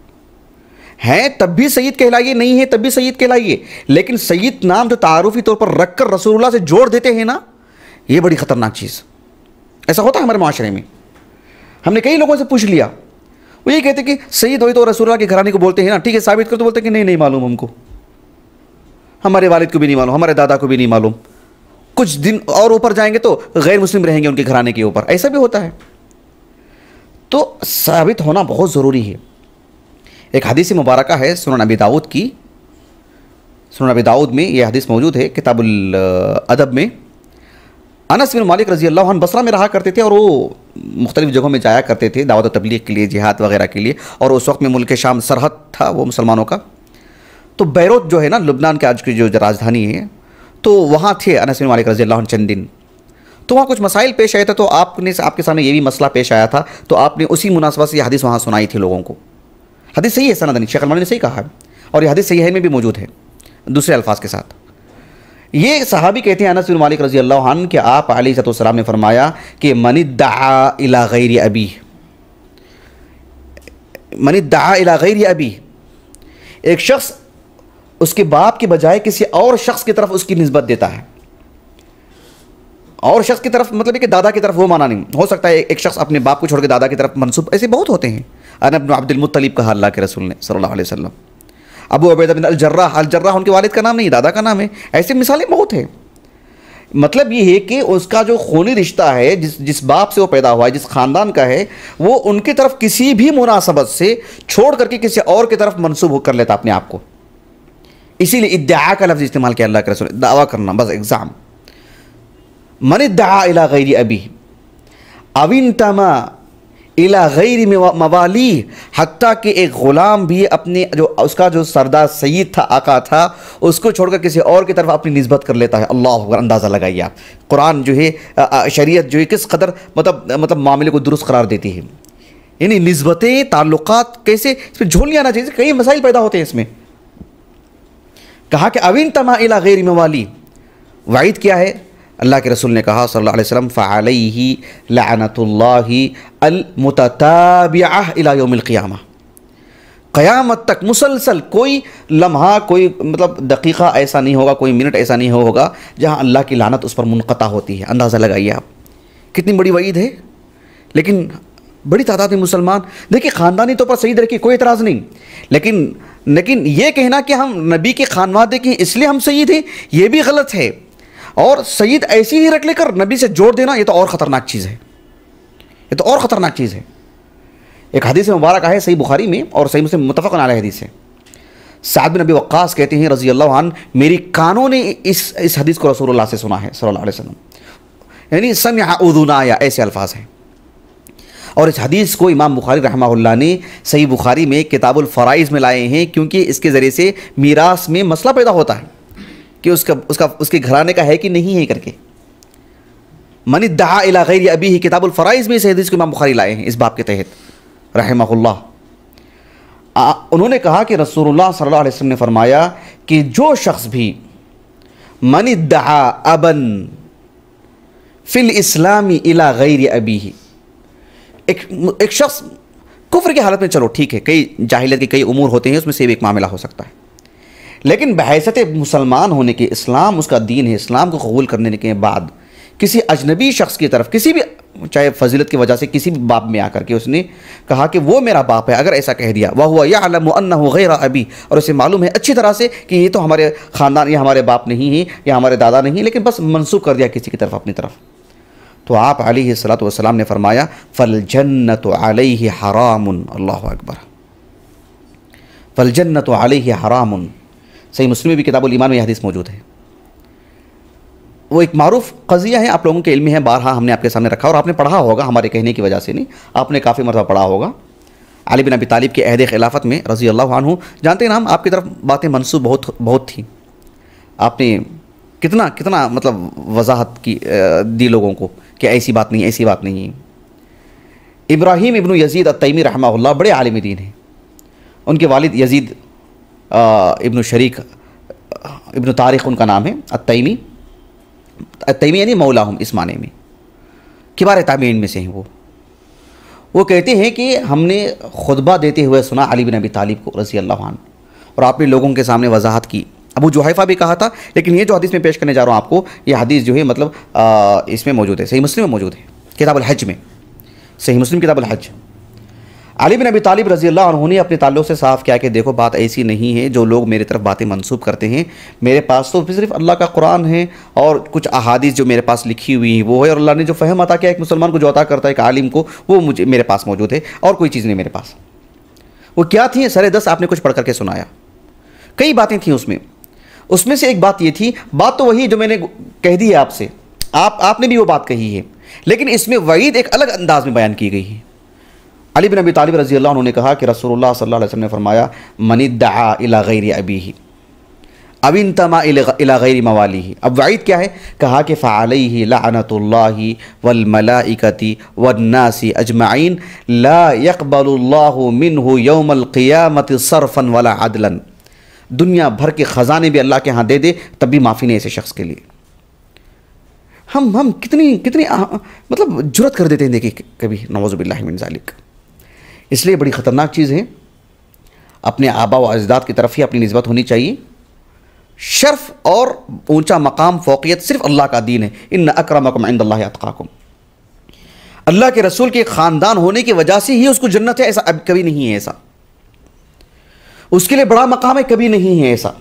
हैं तब भी सईद कहलाइए नहीं है तब भी सईद कहलाइए लेकिन सईद नाम जो तारुफी तौर पर रख कर रसूलुल्लाह से जोड़ देते हैं ना ये बड़ी ख़तरनाक चीज़ ऐसा होता है हमारे माशरे में हमने कई लोगों से पूछ लिया वो ये कहते कि सही दोई तो रसूल के घराने को बोलते हैं ना ठीक है साबित कर तो बोलते कि नहीं नहीं मालूम हमको हमारे वालिद को भी नहीं मालूम हमारे दादा को भी नहीं मालूम कुछ दिन और ऊपर जाएंगे तो गैर मुस्लिम रहेंगे उनके घराने के ऊपर ऐसा भी होता है तो साबित होना बहुत ज़रूरी है एक हदीस मुबारक है सुन अबी दाऊद की सुन अबी दाऊद में यह हदीस मौजूद है किताबुल अदब में अनस बिन मालिक रजी अल्लाह बसरा में रहा करते थे और वो मुख्तलिफ जगहों में जाया करते थे दावत तबलीग के लिए जिहाद वगैरह के लिए और उस वक्त में मुल्क शाम सरहद था वो मुसलमानों का तो बैरोत जो है ना लुबनान के आज की जो राजधानी है तो वहाँ थे अनस बिन मालिक रजी अल्लाह चंद दिन तो वहाँ कुछ मसाइल पेश आए थे तो आपने आपके सामने ये भी मसला पेश आया था तो आपने उसी मुनासबत से यह हदीस वहाँ सुनाई थी लोगों को हदीस सही है सनादनी शेख अलमानी ने सही कहा है और यह हदीस सही है में भी मौजूद है दूसरे अल्फाज के साथ ये सहाबी कहते हैं अनस बिन मालिक रजी अल्लाह के आप अली सतम ने फरमाया कि दा इला गैर अबी मनिदा इला अबी एक शख्स उसके बाप के बजाय किसी और शख्स की तरफ उसकी नस्बत देता है और शख्स की तरफ मतलब कि दादा की तरफ वो माना नहीं हो सकता है एक शख्स अपने बाप को छोड़ के दादा की तरफ मनसूब ऐसे बहुत होते हैं अनब अब्दुलमतलीब कहा अल्लाह के रसूल ने सल्ला अलैहि अबू अबैदा बिन अलजर्रा अलजर्रा उनके वालिद का नाम नहीं दादा का नाम है ऐसी मिसालें बहुत हैं मतलब ये है कि उसका जो खूनी रिश्ता है जिस जिस बाप से वो पैदा हुआ है जिस ख़ानदान का है वो उनकी तरफ किसी भी मुनासबत से छोड़ करके किसी और की तरफ मनसूब कर लेता अपने आप को इसीलिए इद्दा का लफ्ज़ इस्तेमाल किया अल्लाह के रसूल दावा करना बस एग्ज़ाम मन इद्दा अला गैरी अभी अविन तमा इला गैर मवाली हती कि एक ग़ुलाम भी अपने जो उसका जो सरदार सईद था आका था उसको छोड़कर किसी और की तरफ अपनी नस्बत कर लेता है अल्लाह अंदाज़ा लगाइए आप कुरान जो है शरीयत जो है किस कदर मतलब मतलब मामले को दुरुस्त करार देती है यानी नस्बतें ताल्लुक़ कैसे इसमें झोल नहीं आना चाहिए कई मसाइल पैदा होते हैं इसमें कहा कि अविन तमा इला गैर मवाली वाइद क्या है अल्लाह के रसूल ने कहा सल्लल्लाहु अलैहि वसल्लम फ़ालही लानतुल्लाही क़यामत तक मुसलसल कोई लम्हा कोई मतलब दकीक़ा ऐसा नहीं होगा कोई मिनट ऐसा नहीं होगा जहाँ अल्लाह की लानत उस पर मुनक़ा होती है अंदाज़ा लगाइए आप कितनी बड़ी वईद है लेकिन बड़ी तादाद में मुसलमान देखिए ख़ानदानी तौर तो पर सही तरह की कोई इतराज़ नहीं लेकिन लेकिन ये कहना कि हम नबी के खानवादे की इसलिए हम सही थे ये भी गलत है और सईद ऐसी ही रख लेकर नबी से जोड़ देना ये तो और ख़तरनाक चीज़ है ये तो और ख़तरनाक चीज़ है एक हदीस मुबारक है सही बुखारी में और सही मुस्लिम मुतफ़ नाल हदीस है साद नबी वक्स कहते हैं रजी अल्लाह मेरी कानों ने इस इस हदीस को रसोल्ला से सुना है सल्ला अलैहि यानी सम या उदुना या ऐसे अल्फाज हैं और इस हदीस को इमाम बुखारी रहमा ने सही बुखारी में किताबुल फ़राइज़ में लाए हैं क्योंकि इसके ज़रिए से मीरास में मसला पैदा होता है कि उसका उसका उसके घराने का है कि नहीं है करके मनी दहा इला गैर अभी ही किताबुल फ़राइज़ में इस हदीस को इमाम बुखारी लाए हैं इस बाब के तहत रहमल्ला उन्होंने कहा कि रसूलुल्लाह सल्लल्लाहु अलैहि वसल्लम ने फरमाया कि जो शख्स भी मन दहा अबन फिल इस्लामी इला गैर अबी ही एक एक शख्स कुफर की हालत में चलो ठीक है कई जाहिलियत के कई उमूर होते हैं उसमें से भी एक मामला हो सकता है लेकिन बहसत मुसलमान होने के इस्लाम उसका दीन है इस्लाम को कबूल करने के बाद किसी अजनबी शख्स की तरफ किसी भी चाहे फजीलत की वजह से किसी भी बाप में आकर के उसने कहा कि वो मेरा बाप है अगर ऐसा कह दिया वह हुआ या आलम हो गैर अभी और उसे मालूम है अच्छी तरह से कि ये तो हमारे ख़ानदान या हमारे बाप नहीं है या हमारे दादा नहीं लेकिन बस मनसूख कर दिया किसी की तरफ अपनी तरफ तो आप अली सलात वसलाम ने फरमाया फल जन्नत आलही हराम अल्लाह अकबर फल जन्नत आलही हराम सही मुस्लिम भी किताबुल ईमान में यह हदीस मौजूद है वो एक मारूफ कज़िया है आप लोगों के इल्म है बारह हमने आपके सामने रखा और आपने पढ़ा होगा हमारे कहने की वजह से नहीं आपने काफ़ी मरतबा पढ़ा होगा अली बिन अबी तालिब के अहद खिलाफत में रज़ी अल्लाह हूँ जानते हैं ना हम आपकी तरफ बातें मनसूब बहुत बहुत थी आपने कितना कितना मतलब वजाहत की दी लोगों को कि ऐसी बात नहीं ऐसी बात नहीं है इब्राहिम इबन यजीद तयमी रहमा बड़े आलिम दीन हैं उनके वालिद यजीद इब्न शरीक इब्न तारिक उनका नाम है अतमी अतमी यानी मौला हम इस माने में किबार तामीन में से हैं वो वो कहते हैं कि हमने खुतबा देते हुए सुना अली बिन अबी तालिब को रसी अल्लाह और आपने लोगों के सामने वजाहत की अबू जुहैफा भी कहा था लेकिन ये जो हदीस में पेश करने जा रहा हूँ आपको ये हदीस जो है मतलब आ, इसमें मौजूद है सही मुस्लिम में मौजूद है किताबुल हज में सही मुस्लिम किताबुल हज अली बिन अभी तालिब रजी अल्लाह उन्होंने अपने ताल्लुक से साफ किया कि देखो बात ऐसी नहीं है जो लोग मेरी तरफ बातें मनसूब करते हैं मेरे पास तो सिर्फ अल्लाह का कुरान है और कुछ अहादीस जो मेरे पास लिखी हुई है वो है और अल्लाह ने जो फहम अता किया एक मुसलमान को जो अता करता है एक आलिम को वो मुझे मेरे पास मौजूद है और कोई चीज़ नहीं मेरे पास वो क्या थी सर दस आपने कुछ पढ़ करके सुनाया कई बातें थी उसमें उसमें से एक बात ये थी बात तो वही जो मैंने कह दी है आपसे आप आपने भी वो बात कही है लेकिन इसमें वईद एक अलग अंदाज में बयान की गई है अली बिन अबी तालिब रजी अल्लाह उन्होंने कहा कि रसूलुल्लाह सल्लास ने फरमाया मनी इला गैर अबी ही अविन तमा इला गैर मवाली ही अब वाइद क्या है कहा कि फ़ाली ही लानतुल्ला वलमलाकती वन्नासी अजमाइन ला यकबल्लाह मिन सरफ़न वला अदलन दुनिया भर के ख़जाने भी अल्लाह के यहाँ दे दे तब भी माफ़ी नहीं ऐसे शख्स के लिए हम हम कितनी कितनी मतलब ज़रूरत कर देते हैं देखिए कभी नवाज़बिल्लामिनजालिक इसलिए बड़ी ख़तरनाक चीज़ है अपने आबा व अजदाद की तरफ ही अपनी नस्बत होनी चाहिए शर्फ और ऊंचा मकाम फोकियत सिर्फ अल्लाह का दीन है इन अक्रमकम अतकाकुम अल्लाह के रसूल के ख़ानदान होने की वजह से ही उसको जन्नत है ऐसा अब कभी नहीं है ऐसा उसके लिए बड़ा मकाम है कभी नहीं है ऐसा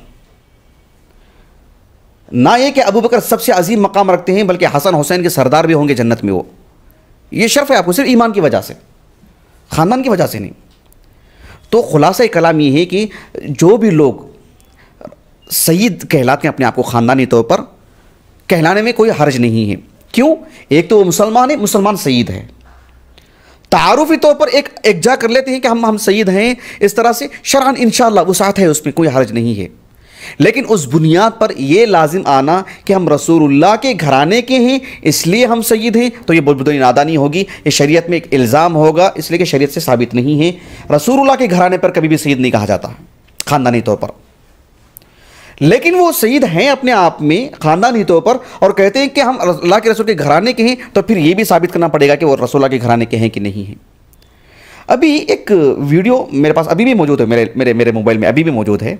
ना ये कि अबू बकर सबसे अजीम मकाम रखते हैं बल्कि हसन हुसैन के सरदार भी होंगे जन्नत में वो ये शर्फ है आपको सिर्फ ईमान की वजह से ख़ानदान की वजह से नहीं तो ख़ुलासा कलाम ये है कि जो भी लोग सईद कहलाते हैं अपने आप को ख़ानदानी तौर पर कहलाने में कोई हर्ज नहीं है क्यों एक तो वो मुसलमान है मुसलमान सईद है तारुफी तौर पर एक एकजा कर लेते हैं कि हम हम सईद हैं इस तरह से शरान इन वो साथ है उसमें कोई हर्ज नहीं है लेकिन उस बुनियाद पर यह लाजिम आना कि हम रसूलुल्लाह के घराने के हैं इसलिए हम सईद हैं तो ये बुलबुल नादानी होगी ये शरीयत में एक इल्ज़ाम होगा इसलिए कि शरीयत से साबित नहीं है रसूलुल्लाह के घराने पर कभी भी सईद नहीं कहा जाता ख़ानदानी तौर पर लेकिन वो सईद हैं अपने आप में ख़ानदानी तौर पर और कहते हैं कि हम अल्लाह के रसूल के घराने के हैं तो फिर ये भी साबित करना पड़ेगा कि वो रसोल्ला के घराने के हैं कि नहीं हैं अभी एक वीडियो मेरे पास अभी भी मौजूद है मेरे मेरे मेरे मोबाइल में अभी भी मौजूद है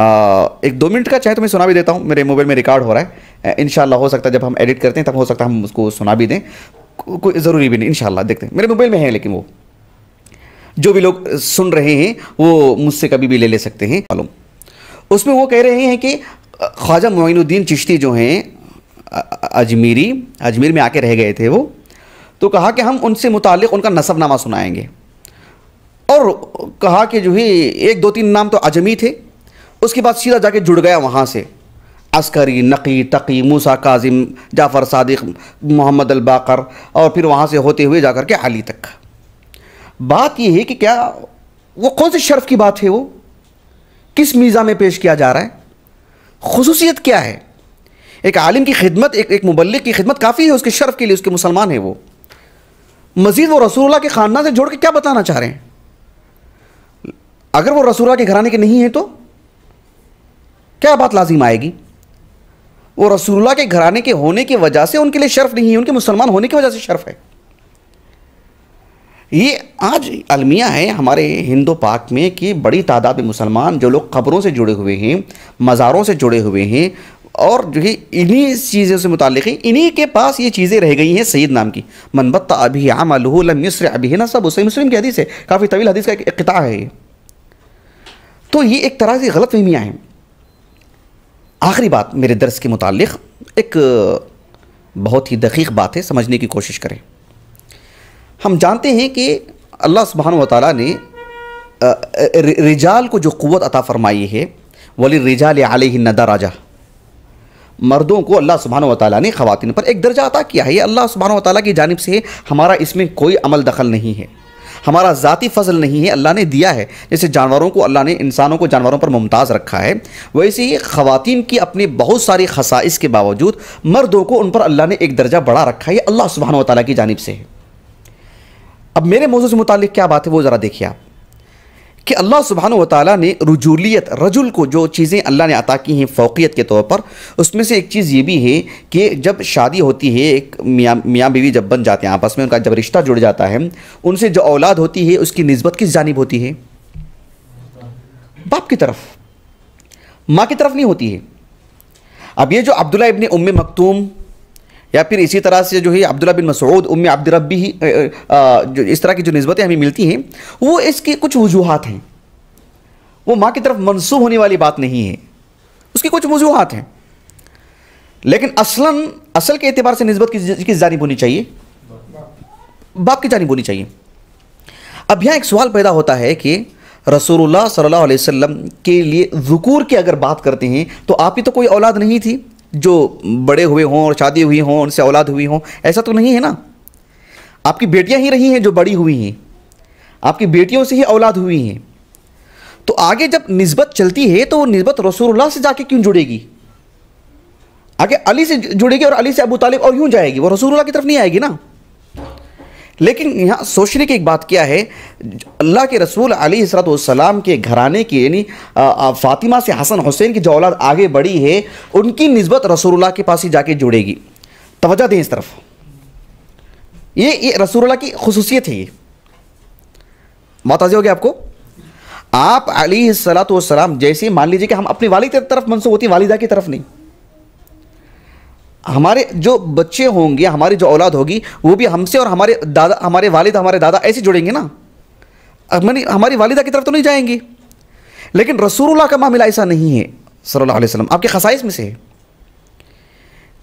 एक दो मिनट का चाहे तो मैं सुना भी देता हूँ मेरे मोबाइल में रिकॉर्ड हो रहा है इन हो सकता है जब हम एडिट करते हैं तब हो सकता है हम उसको सुना भी दें कोई ज़रूरी भी नहीं इन देखते हैं मेरे मोबाइल में है लेकिन वो जो भी लोग सुन रहे हैं वो मुझसे कभी भी ले ले सकते हैं मालूम उसमें वो कह रहे हैं कि ख्वाजा मोइनुद्दीन चिश्ती जो हैं अजमेरी अजमेर में आके रह गए थे वो तो कहा कि हम उनसे मुतक़ उनका नसबनामा सुनाएंगे और कहा कि जो है एक दो तीन नाम तो अजमी थे उसके बाद सीधा जाके जुड़ गया वहाँ से अस्करी नकी तकी मूसा काजिम जाफ़र सदक मोहम्मद अलबाकर और फिर वहाँ से होते हुए जाकर के अली तक बात यह है कि क्या वो कौन से शर्फ की बात है वो किस मीज़ा में पेश किया जा रहा है खसूसियत क्या है एक आलिम की खिदमत एक एक मुबलिक की खिदमत काफ़ी है उसके शर्फ के लिए उसके मुसलमान है वो मज़ीद वो रसूल्ला के ख़ानदान से जोड़ के क्या बताना चाह रहे हैं अगर वो रसूल्ला के घराने के नहीं हैं तो क्या बात लाजिम आएगी वो रसूलुल्लाह के घराने के होने की वजह से उनके लिए शर्फ नहीं है उनके मुसलमान होने की वजह से शर्फ है ये आज अलमिया है हमारे हिंदो पाक में कि बड़ी तादाद में मुसलमान जो लोग खबरों से जुड़े हुए हैं मज़ारों से जुड़े हुए हैं और जो है इन्हीं चीज़ों से मुतल है इन्हीं के पास ये चीज़ें रह गई हैं सईद नाम की मनबत अभी आमलमसर अभी है ना सब उसे मुस्लिम की हदीस है काफ़ी तवील हदीस का एक, किताब है ये तो ये एक तरह से गलत फहमियाँ हैं आखिरी बात मेरे दर्स के मुतल एक बहुत ही दकीक बात है समझने की कोशिश करें हम जानते हैं कि अल्लाह सुबहान ताली ने रिजाल को जो क़वत अता फ़रमाई है वली रिजाल आल नदा राजा मर्दों को अल्लाह सुबहान ताली ने ख़वान पर एक दर्जा अता किया है ये अल्लाह सुबहान ताली की जानब से हमारा इसमें कोई अमल दखल नहीं है हमारा ज़ाति फजल नहीं है अल्लाह ने दिया है जैसे जानवरों को अल्लाह ने इंसानों को जानवरों पर मुमताज़ रखा है वैसे ही ख़वान की अपनी बहुत सारी खसाइस के बावजूद मर्दों को उन पर अल्लाह ने एक दर्जा बढ़ा रखा है अल्लाह सुबहान वाली की जानब से है अब मेरे मौजू से मुतल क्या बात है वो ज़रा देखिए आप कि अल्लाह सुबहान वाली ने रजूलियत रजुल को जो चीज़ें अल्लाह ने अता की हैं फ़ोकियत के तौर पर उसमें से एक चीज़ ये भी है कि जब शादी होती है एक मियाँ मियाँ बीवी जब बन जाते हैं आपस में उनका जब रिश्ता जुड़ जाता है उनसे जो औलाद होती है उसकी नस्बत किस जानब होती है बाप की तरफ माँ की तरफ नहीं होती है अब ये जो अब्दुल्ला इबन उम मखतूम या फिर इसी तरह से जो है अब्दुल्ला बिन मसूद उम्म अब्दरबी ही जो इस तरह की जो नस्बतें हमें मिलती हैं वो इसकी कुछ वजूहत हैं वो माँ की तरफ मनसूब होने वाली बात नहीं है उसकी कुछ वजूहत हैं लेकिन असलन असल के अतबार से नस्बत किस किस जानब होनी चाहिए बाप की जानब होनी चाहिए अब यहाँ एक सवाल पैदा होता है कि रसूलुल्लाह सल्लल्लाहु अलैहि वसल्लम के लिए ज़ुकूर की अगर बात करते हैं तो आप ही तो कोई औलाद नहीं थी जो बड़े हुए हों और शादी हुई हों उनसे औलाद हुई हों ऐसा तो नहीं है ना आपकी बेटियां ही रही हैं जो बड़ी हुई हैं आपकी बेटियों से ही औलाद हुई हैं तो आगे जब नस्बत चलती है तो वो नस्बत रसूलुल्लाह से जाके क्यों जुड़ेगी आगे अली से जुड़ेगी और अली से अबू तालिब और यूँ जाएगी वो रसूलुल्लाह की तरफ नहीं आएगी ना लेकिन यहाँ सोचने की एक बात क्या है अल्लाह के रसूल अली सलाम के घराने की यानी फ़ातिमा से हसन हुसैन की जो औलाद आगे बढ़ी है उनकी नस्बत रसूलुल्लाह के पास ही जाके जुड़ेगी तोजह दें इस तरफ ये ये रसूलुल्लाह की खसूसियत है ये मोताजी हो गया आपको आप अली सलात जैसे मान लीजिए कि हम अपने वालिद तरफ मनसूब होती वालिदा की तरफ नहीं हमारे जो बच्चे होंगे हमारी जो औलाद होगी वो भी हमसे और हमारे दादा हमारे वालिद हमारे दादा ऐसे जुड़ेंगे ना मैंने हमारी वालिदा की तरफ तो नहीं जाएंगे लेकिन रसूलुल्लाह का मामला ऐसा नहीं है सल्लल्लाहु अलैहि वसल्लम आपके खसाइस में से है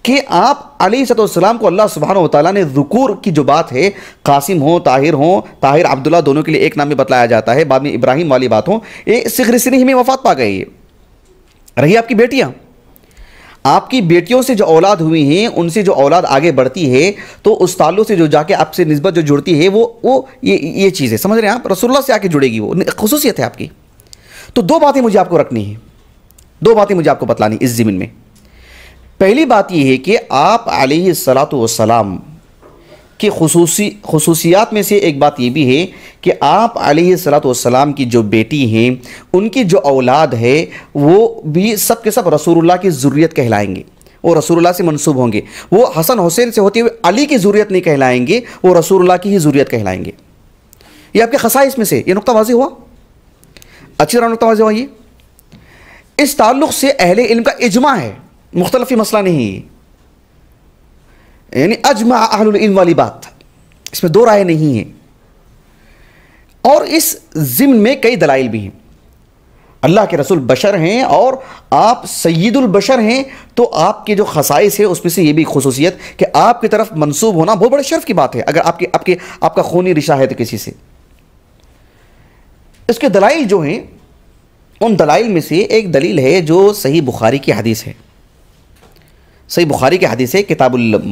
कि आप अली सतम को अल्लाह सुबहान तला ने रुकूर की जो बात है कासिम हो ताहिर हो ताहिर अब्दुल्ला दोनों के लिए एक नाम में बतलाया जाता है बाद में इब्राहिम वाली बात हो ये सिखर सिनी में वफात पा गई रही आपकी बेटियाँ आपकी बेटियों से जो औलाद हुई हैं उनसे जो औलाद आगे बढ़ती है तो उस ताल्लुक़ से जो जाके आपसे नस्बत जो जुड़ती है वो वो ये ये चीज़ है समझ रहे हैं आप रसोल्ला से आके जुड़ेगी वो खसूसियत है आपकी तो दो बातें मुझे आपको रखनी है दो बातें मुझे आपको बतलानी इस ज़मीन में पहली बात यह है कि आप सलात वसलाम की खसूसी खसूसियात में से एक बात ये भी है कि आप सलाम की जो बेटी हैं उनकी जो औलाद है वो भी सब के सब रसूलुल्लाह की ज़रूरत कहलाएंगे वो रसूलुल्लाह से मनसूब होंगे वो हसन हुसैन से होते हुए अली की ज़रूरत नहीं कहलाएंगे वो रसूलुल्लाह की ही ज़रूरत कहलाएंगे ये आपके खसाइस में से ये नुकता वाजी हुआ अच्छी तरह नुकता वाजी हुआ ये इस ताल्लुक़ से अहल इल्म का इजमा है मुख्तलफ़ी मसला नहीं है यानी अजमा अहलम वाली बात इसमें दो राय नहीं है और इस ज़िम्न में कई दलाइल भी हैं अल्लाह के रसूल बशर हैं और आप सईदुलबशर हैं तो आपके जो खसाइस है उसमें से ये भी खसूसियत कि आपकी तरफ मनसूब होना बहुत बड़े शर्फ की बात है अगर आपके आपके आपका खूनी रिशा है तो किसी से इसके दलाइल जो हैं उन दलाइल में से एक दलील है जो सही बुखारी की हदीस है सही बुखारी के हदीस है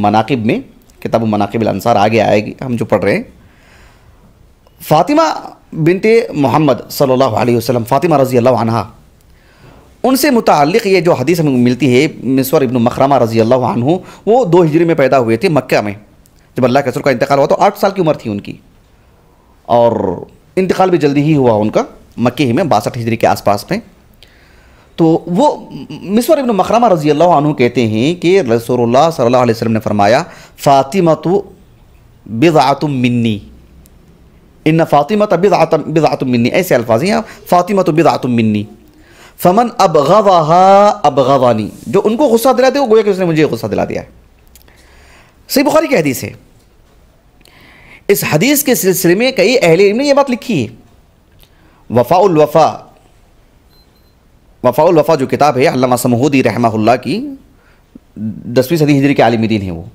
मनाकिब में किताब मनाकब अनसार आगे आएगी हम जो पढ़ रहे हैं फ़ातिमा बिनते मोहम्मद सल्लल्लाहु अलैहि वसल्लम फ़ातिमा रज़ी अल्लाह अनहा उनसे मुतल ये जो हदीस हमें मिलती है मिसवर इब्न मखरमा रज़ी अल्लाह अनहु वो दो हिजरी में पैदा हुए थे मक्का में जब अल्लाह के रसूल का इंतकाल हुआ तो आठ साल की उम्र थी उनकी और इंतकाल भी जल्दी ही हुआ उनका मक्के ही में बासठ हिजरी के आसपास में तो वो मिसर इबन मखरमा रजी अल्लाह कहते हैं कि रसोल्ला सल्ला वसम ने फरमाया फ़ातिमा तो बिज़ातुम मिन्नी इन फ़ातिमा तो बिज़ातम मिन्नी ऐसे अल्फाज हैं फ़ातिमा तो बिज़ातुम मिन्नी फ़मन अब गवाहा अब गवानी जो उनको गुस्सा दिला दे वो गोया कि उसने मुझे गुस्सा दिला दिया है सही बुखारी की हदीस है इस हदीस के सिलसिले में कई अहल इल्म ने यह बात लिखी है वफ़ाउल वफ़ा वफ़ाउल वफ़ा जो किताब है अल्लाह समहूदी रहमहुल्ला की दसवीं सदी हिजरी के आलिम दिन हैं वो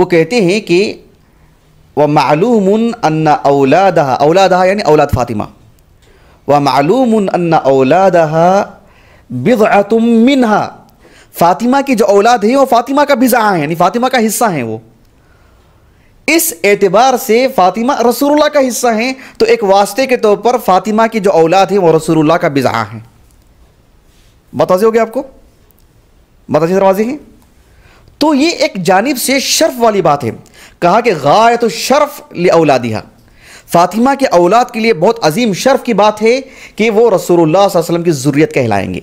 वो कहते हैं कि व मालूम अन्ना औलादा यानी औलाद फ़ातिमा व मालूम अन्ना औलादा फ़ातिमा की जो औलाद है वो फ़ातिमा का बिज़ा है यानी फ़ातिमा का हिस्सा है वो इस एतबार से फ़ातिमा रसूलुल्लाह का हिस्सा है तो एक वास्ते के तौर पर फ़ातिमा की जो औलाद है वो रसूलुल्लाह का बिज़ा है बताजे हो गया आपको बताजे दरवाजे हैं तो ये एक जानब से शर्फ वाली बात है कहा कि गाय तो शर्फ औलादिया फ़ातिमा के औलाद के लिए बहुत अजीम शर्फ की बात है कि वो रसूलुल्लाह वसल्लम की जरूरत कहलाएंगे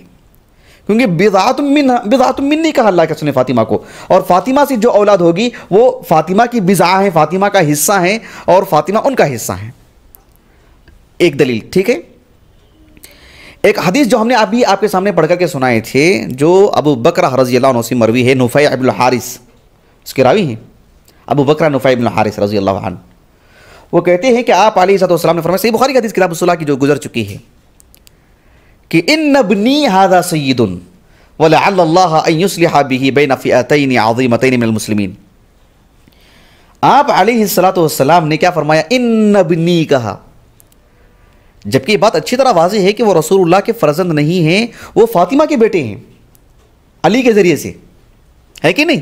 क्योंकि बिजातमिन बिजातमिन नहीं कहा अल्लाह के सुने फ़ातिमा को और फ़ातिमा से जो औलाद होगी वो फ़ातिमा की बिजा है फ़ातिमा का हिस्सा है और फ़ातिमा उनका हिस्सा है एक दलील ठीक है एक हदीस जो हमने अभी आपके सामने पढ़कर के सुनाए थे जो अबू बकर रजी अल्लाह से मरवी है नुफ़ै अबुल हारिस उसके रावी हैं अबू बकर नुफ़ै अबुल हारिस रजी अल्लाह वो कहते हैं कि आप आली सतम ने फरमाया सही बुखारी हदीस किताब की जो गुजर चुकी है कि इन नबनी हादा सैदन वल्लाबी बे नफ़ीतन आज़ीमतन आप सलात ने क्या फरमाया इन नबनी कहा जबकि ये बात अच्छी तरह वाजी है कि वो रसूलुल्लाह के फर्जंद नहीं हैं वो फातिमा के बेटे हैं अली के ज़रिए से है कि नहीं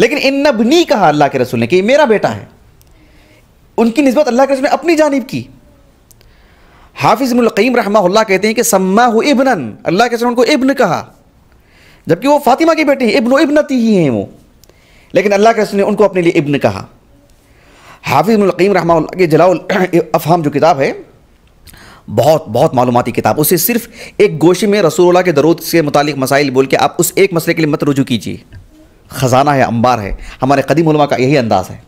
लेकिन इन नबनी कहा अल्लाह के रसूल ने कि मेरा बेटा है उनकी नस्बत अल्लाह के रसूल ने अपनी जानब की हाफिज़ मुलकीम रहमा कहते हैं कि सम्मा हो इबनन अल्लाह के रसूल उनको इब्न कहा जबकि वो फातिमा के बेटे हैं इब्न इब्नती ही हैं वो लेकिन अल्लाह के रसूल ने उनको अपने लिए इब्न कहा हाफिज़ मुलकीम रहमा के जलाउल अफहम जो किताब है बहुत बहुत मालूमती किताब उसे सिर्फ एक गोशी में रसूलुल्लाह के दरूद से मुतालिक मसाइल बोल के आप उस एक मसले के लिए मत रुजू कीजिए ख़जाना है अंबार है हमारे कदीम का यही अंदाज़ है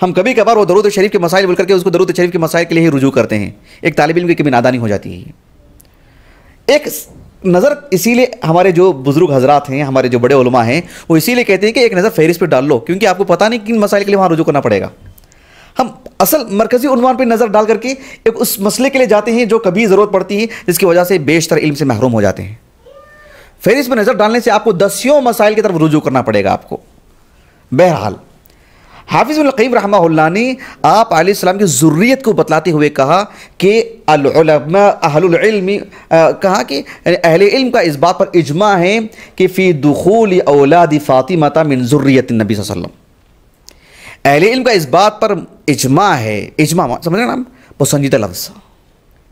हम कभी कभार वो दरूद शरीफ के मसाइल बोल करके उसको दरूद शरीफ के मसाइल के लिए ही रुजू करते हैं एक तालब इम की कभी नादानी हो जाती है एक नज़र इसीलिए हमारे जो बुज़ुर्ग हजरात हैं हमारे जो बड़े हैं वो इसीलिए कहते हैं कि एक नज़र फहरिस्त पर डाल लो क्योंकि आपको पता नहीं किन मसाइल के लिए वहाँ रुजू करना पड़ेगा असल मरकजी उनवान पर नज़र डाल करके एक उस मसले के लिए जाते हैं जो कभी ज़रूरत पड़ती है जिसकी वजह से बेशतर इल्म से महरूम हो जाते हैं फहरिस्त पर नज़र डालने से आपको दसियों मसाइल की तरफ रुजू करना पड़ेगा आपको बहरहाल हाफिज़ुल्क़ीम रहमा ने आप आलाम की ज़रूरीत को बतलाते हुए कहा कि कहा कि अहल इल्म का इस बात पर इजमा है कि फ़ी दखूल औलाद फ़ातिमता मिन ज़ुर्रियत नबी वसम अहिल इल्म का इस बात पर इजमा है इजमा समझ रहे ना पसंदीदा लफ्ज़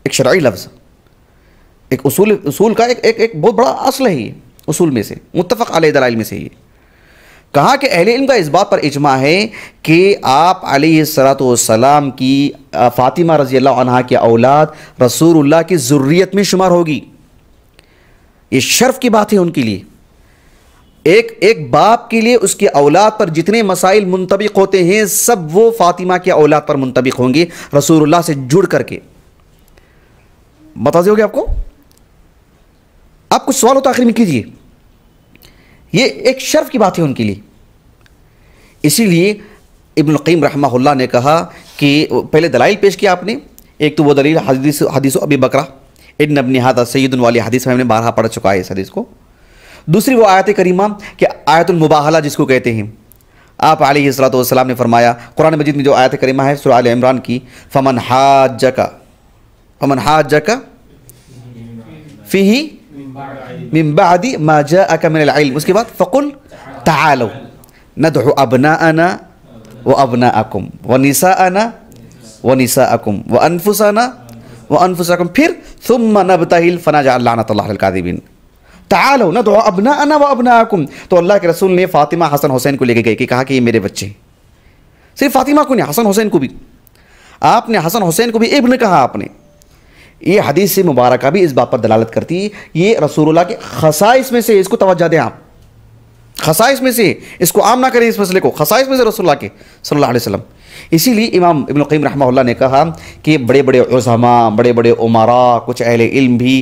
एक शराय लफ्ज़ एक उसूल उसूल का एक एक, एक बहुत बड़ा असल है ये उसूल में से मुतफ़ आल दलाइल में से ये कहा कि अहिल इल्म का इस बात पर इजमा है कि आप सलाम की फ़ातिमा रज़ी अल्लाह की औलाद रसूल की ज़ुर्रियत में शुमार होगी ये शर्फ की बात है उनके लिए एक एक बाप के लिए उसके औलाद पर जितने मसाइल मुंतबिक होते हैं सब वो फातिमा के औलाद पर मुंतबिक होंगे रसूलुल्लाह से जुड़ करके बता दोगे आपको आप कुछ सवाल हो तो आखिर में कीजिए ये एक शर्फ की बात है उनके लिए इसीलिए इब्न क़ीम रहमा ने कहा कि पहले दलाइल पेश किया आपने एक तो वो दलील हदीस हदीस अबी बकरा इन नबन हादा सैदन वाली हदीस में हमने बारह पढ़ चुका है इस हदीस को दूसरी वो आयत करीमा कि आयतुल मुबाहला जिसको कहते हैं आप सलाम ने फरमाया कुरान मजीद में जो आयत करीमा है सुरा इमरान की फमन हाज का फमन हाज का फ़ी मिम्बादी माजा अकमिन उसके बाद फ़कुल तलो न दो अबना आना व अबना अकुम व निसा आना व निसा अकुम व अनफुसाना व अनफुसकुम फिर सुम नबतहिल फ़ना जाना तो कादिबिन तालो ना तो अबना अना व अबनाकुम तो अल्लाह के रसूल ने फ़ातिमा हसन हुसैन को लेके गए कि कहा कि ये मेरे बच्चे सिर्फ फ़ातिमा को नहीं हसन हुसैन को भी आपने हसन हुसैन को भी इब्न कहा आपने ये हदीस से मुबारक भी इस बात पर दलालत करती है ये रसूलुल्लाह के खसाइस में से इसको तोज्जा दें आप खसाइस में से इसको आम ना करें इस मसले को खसाइस में से रसोल्ला के सल्ला इसीलिए इमाम इबन कईम रहमा ने कहा कि बड़े बड़े उज़मा बड़े बड़े उमारा कुछ अहल इल्म भी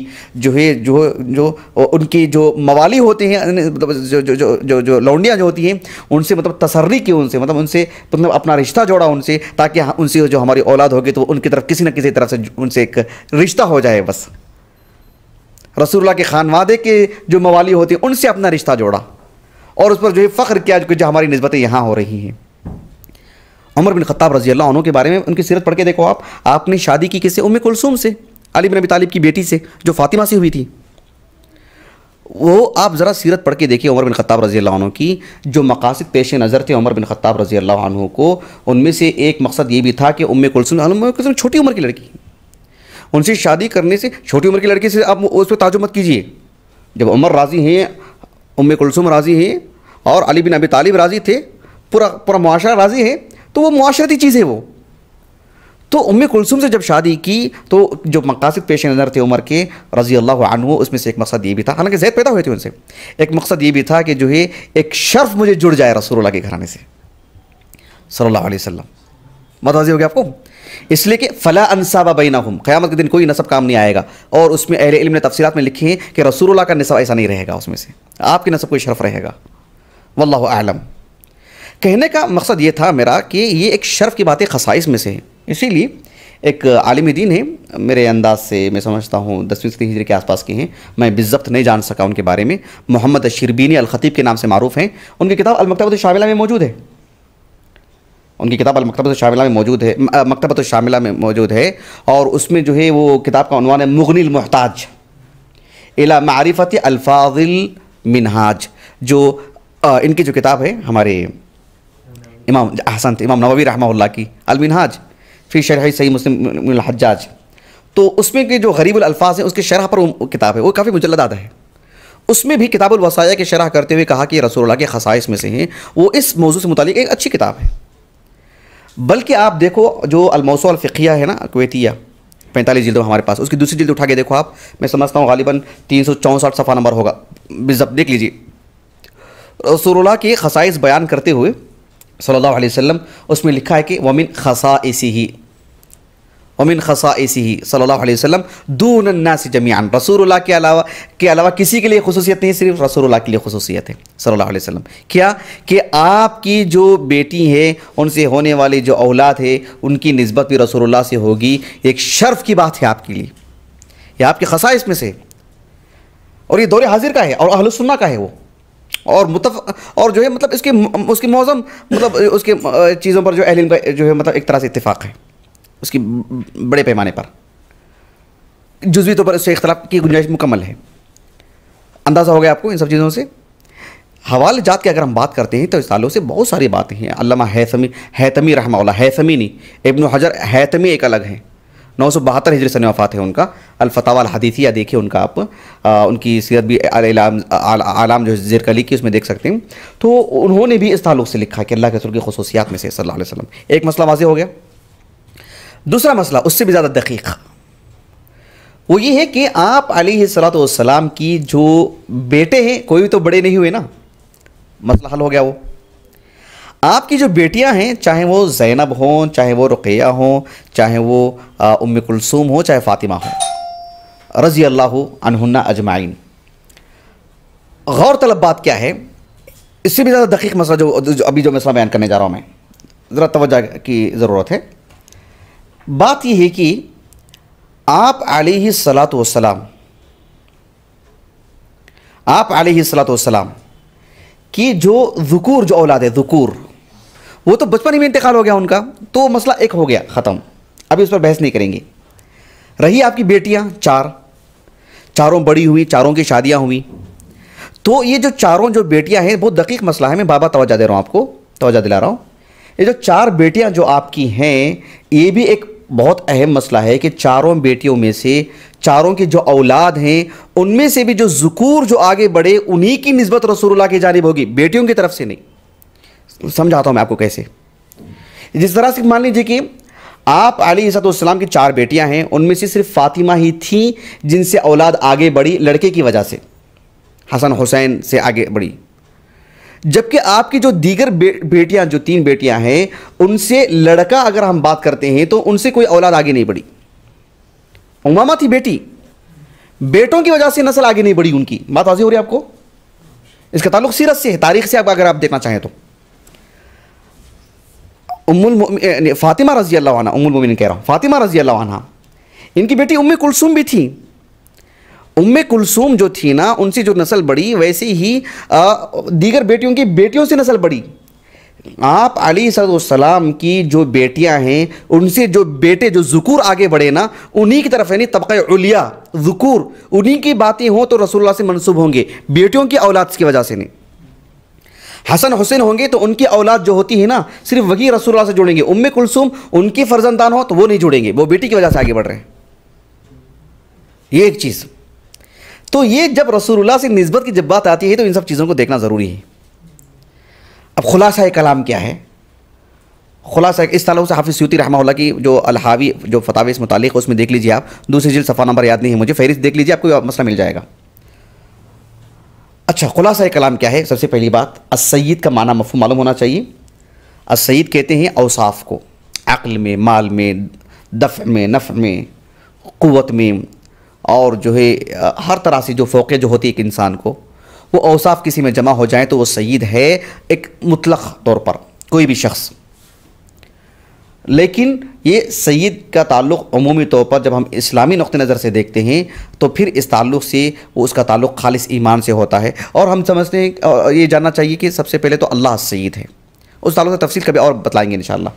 जो है जो जो उनकी जो मवाली होते हैं मतलब जो जो जो जो, जो लौंडियाँ जो होती हैं उनसे मतलब तसर्री की उनसे मतलब उनसे मतलब अपना रिश्ता जोड़ा उनसे ताकि हाँ, उनसे जो हमारी औलाद होगी तो उनकी तरफ किसी न किसी तरह से उनसे एक रिश्ता हो जाए बस रसूलुल्लाह के खानवादे के जो मवाली होते हैं उनसे अपना रिश्ता जोड़ा और उस पर जो है फ़ख्र किया जो हमारी नस्बतें यहाँ हो रही हैं उमर बिन खत्ताब रजी अल्लाह के बारे में उनकी सीरत पढ़ के देखो आप आपने शादी की किसे उम कुलसूम से अली बिन अबी तालिब की बेटी से जो फ़ातिमा से हुई थी वो आप ज़रा सीरत पढ़ के देखिए उमर बिन खत्ताब रजी अल्लाह की जो मकासद पेश नज़र थे उमर बिन खत्ताब रजी अल्लाह को उनमें से एक मकसद ये भी था कि उम कुलसुम कुलसुम छोटी उम्र की लड़की उनसे शादी करने से छोटी उम्र की लड़की से आप उस पर ताजुमत मत कीजिए जब उमर राज़ी हैं उम कुलसुम राज़ी हैं और अली बिन अबी तालिब राज़ी थे पूरा पूरा मुआरा राज़ी है तो वो माशरती चीज़ है वो तो उम्मी कुलसुम से जब शादी की तो जो मकासद पेश नज़र थे उमर के रज़ी अल्लाह आन उसमें से एक मकसद ये भी था हालांकि जैद पैदा हुए थे उनसे एक मकसद ये भी था कि जो है एक शर्फ मुझे जुड़ जाए रसूल के घराने से सल्ला वसम वसल्लम हो गया आपको इसलिए कि फ़ला अनसाबा बैना हम क़्यामत के दिन कोई नसब काम नहीं आएगा और उसमें अहिल ने तफसीत में लिखी है कि रसूल्ला का नसब ऐसा नहीं रहेगा उसमें से आपके नसब कोई शर्फ रहेगा वल्ल आलम कहने का मकसद ये था मेरा कि ये एक शर्फ की बातें खसाइस में से है इसीलिए एक आलिम दीन है मेरे अंदाज से मैं समझता हूँ दसवीं सदी हिजरी के आसपास के हैं मैं बिज़ब्त नहीं जान सका उनके बारे में मोहम्मद शिरबीनी अलखतीब के नाम से मरूफ़ हैं उनकी किताब अलमकतबत शामिला में मौजूद है उनकी किताब अलमकतबत शामिला में मौजूद है मकतबत शामिला में मौजूद है और उसमें जो है वो किताब का अनवान है मुगनिल मोहताज इला मारिफत अलफाज़िल मिनहाज जो इनकी जो किताब है हमारे इमाम हसन इमाम नबी रहमा की अलमिनहाज फिर शरह सही मुस्लिम हजाज तो उसमें के जो गरीब अल्फाज हैं उसके शरह पर वो किताब है वो काफ़ी मुजलदादा है उसमें भी किताबुल वसाया की शरह करते हुए कहा कि रसोल्ला के खसाइस में से हैं वो इस मौजू से मुतलिक एक अच्छी किताब है बल्कि आप देखो जो अलमौसफ़िया है ना कुवैतिया पैंतालीस जिल्दों हमारे पास उसकी दूसरी जिल्द उठा के देखो आप मैं समझता हूँ गालिबा तीन सौ चौंसठ सफ़ा नंबर होगा बिजब देख लीजिए रसूलुल्लाह के खसाइस बयान करते हुए सल्लल्लाहु अलैहि वसल्लम उसमें लिखा है कि वमिन खसा ऐसी ही वमिन खसा ऐसी ही सल्लल्लाहु अलैहि वसल्लम दून अन्नास जमियान रसूलुल्लाह के अलावा के अलावा किसी के लिए खसूसियत नहीं सिर्फ रसूलुल्लाह के लिए खसूसियत है सल्लल्लाहु अलैहि वसल्लम क्या कि आपकी जो बेटी है उनसे होने वाली जो औलाद है उनकी नस्बत भी रसूलुल्लाह से होगी एक शर्फ की बात है आपके लिए यह आपके खसाइस में से और ये दौरे हाजिर का है और अहलसन्ना का है वो और मुतफ और जो है मतलब इसके उसके मौजम मतलब उसके चीज़ों पर जो अहल का जो है मतलब एक तरह से इतफाक़ है उसकी बड़े पैमाने पर जज्वी तौर तो पर उससे इख्तलाफ की गुंजाइश मुकम्मल है अंदाज़ा हो गया आपको इन सब चीज़ों से हवाल जात की अगर हम बात करते हैं तो सालों से बहुत सारी बातें हैं अल्लामा हैतमी हैतमी रहमा हैतमी नहीं इब्न हजर हैतमी एक अलग हैं नौ सौ बहत्तर हिजरी सन वफ़ात है उनका अलफतावा हदीसिया देखिए उनका आप आ, उनकी सीरत भी आलाम आल, आलाम जो जेर कली की उसमें देख सकते हैं तो उन्होंने भी इस तल्लु से लिखा कि अल्लाह के रसूल की खसूसियात में से सल्लल्लाहु वसम एक मसला वाजे हो गया दूसरा मसला उससे भी ज़्यादा दकीक वो ये है कि आप अली सलात की जो बेटे हैं कोई तो बड़े नहीं हुए ना मसला हल हो गया वो आपकी जो बेटियां हैं चाहे वो जैनब हों चाहे वो रुक़ैया हों चाहे वो उम कुलसूम हो चाहे फ़ातिमा हो रज़ी अल्लाह अनहन्ना अजमाइन गौर तलब बात क्या है इससे भी ज़्यादा दकीक मसला जो, जो अभी जो मसला बयान करने जा रहा हूँ मैं ज़रा तोज्जा की ज़रूरत है बात यह है कि आप आली सलात वसलाम आप आली सलात वसलाम कि जो ज़ुकूर जो औलाद है ज़ुकूर वो तो बचपन ही में इंतकाल हो गया उनका तो मसला एक हो गया ख़त्म अभी उस पर बहस नहीं करेंगे रही आपकी बेटियाँ चार चारों बड़ी हुई चारों की शादियाँ हुई तो ये जो चारों जो बेटियाँ हैं बहुत दकीक मसला है मैं बाबा तोजा दे रहा हूँ आपको तोजा दिला रहा हूँ ये जो चार बेटियाँ जो आपकी हैं ये भी एक बहुत अहम मसला है कि चारों बेटियों में से चारों की जो औलाद हैं उनमें से भी जो जकूर जो आगे बढ़े उन्हीं की नस्बत रसूल की जानब होगी बेटियों की तरफ से नहीं समझाता हूँ मैं आपको कैसे जिस तरह से मान लीजिए कि आप अली सतम की चार बेटियां हैं उनमें से सिर्फ फातिमा ही थी जिनसे औलाद आगे बढ़ी लड़के की वजह से हसन हुसैन से आगे बढ़ी जबकि आपकी जो दीगर बे, बेटियां जो तीन बेटियां हैं उनसे लड़का अगर हम बात करते हैं तो उनसे कोई औलाद आगे नहीं बढ़ी उमामा थी बेटी बेटों की वजह से नस्ल आगे नहीं बढ़ी उनकी बात वाजी हो रही है आपको इसका ताल्लुक सीरत से है तारीख से आप अगर आप देखना चाहें तो उम्मुल फ़ातिमा रज़ी अल्लाह उम्मुल मोमिन कह रहा हूँ फ़ातिमा रज़ी अल्लाह इनकी बेटी उम्म umm कुलसुम भी थी उम्म umm कुलसुम जो थी ना उनसे जो नस्ल बढ़ी वैसे ही दीगर बेटियों की बेटियों से नस्ल बढ़ी आप अली सलाम की जो बेटियां हैं उनसे जो बेटे जो ज़ुकूर आगे बढ़े ना उन्हीं की तरफ यानी तबका उलिया ज़ुकूर उन्हीं की बातें हों तो रसूलुल्लाह से मनसूब होंगे बेटियों की औलाद की वजह से नहीं हसन हुसैन होंगे तो उनकी औलाद जो होती है ना सिर्फ वही रसूलुल्लाह से जुड़ेंगे उम्म कुलसुम उनकी फर्जंदान हो तो वो नहीं जुड़ेंगे वो बेटी की वजह से आगे बढ़ रहे हैं ये एक चीज़ तो ये जब रसूलुल्लाह से नस्बत की जब बात आती है तो इन सब चीज़ों को देखना ज़रूरी है अब खुलासा कलाम क्या है खुलासा इस तालु से हाफिज़ सूती रहमा की जो अलहावी जो फतावी इस मुतालिक उसमें देख लीजिए आप दूसरी जिल सफ़ा नंबर याद नहीं है मुझे फहरिस्त देख लीजिए आपको मसला मिल जाएगा अच्छा खुलासा कलाम क्या है सबसे पहली बात असैद का माना मफू मालूम होना चाहिए असैद कहते हैं अवसाफ़ को अक्ल में माल में दफ़ में नफ़ में क़वत में और जो है हर तरह से जो फ़ोक़े जो होती है एक इंसान को वो अवसाफ़ किसी में जमा हो जाए तो वो सईद है एक मुतलक़ तौर पर कोई भी शख्स लेकिन ये सईद का ताल्लुक़ अमूमी तौर पर जब हम इस्लामी नुक़ नज़र से देखते हैं तो फिर इस ताल्लुक़ से वो उसका ताल्लुक़ खालिस ईमान से होता है और हम समझते हैं ये जानना चाहिए कि सबसे पहले तो अल्लाह सईद है उस ताल्लुक़ से तफसील कभी और बतलाएँगे इन शाला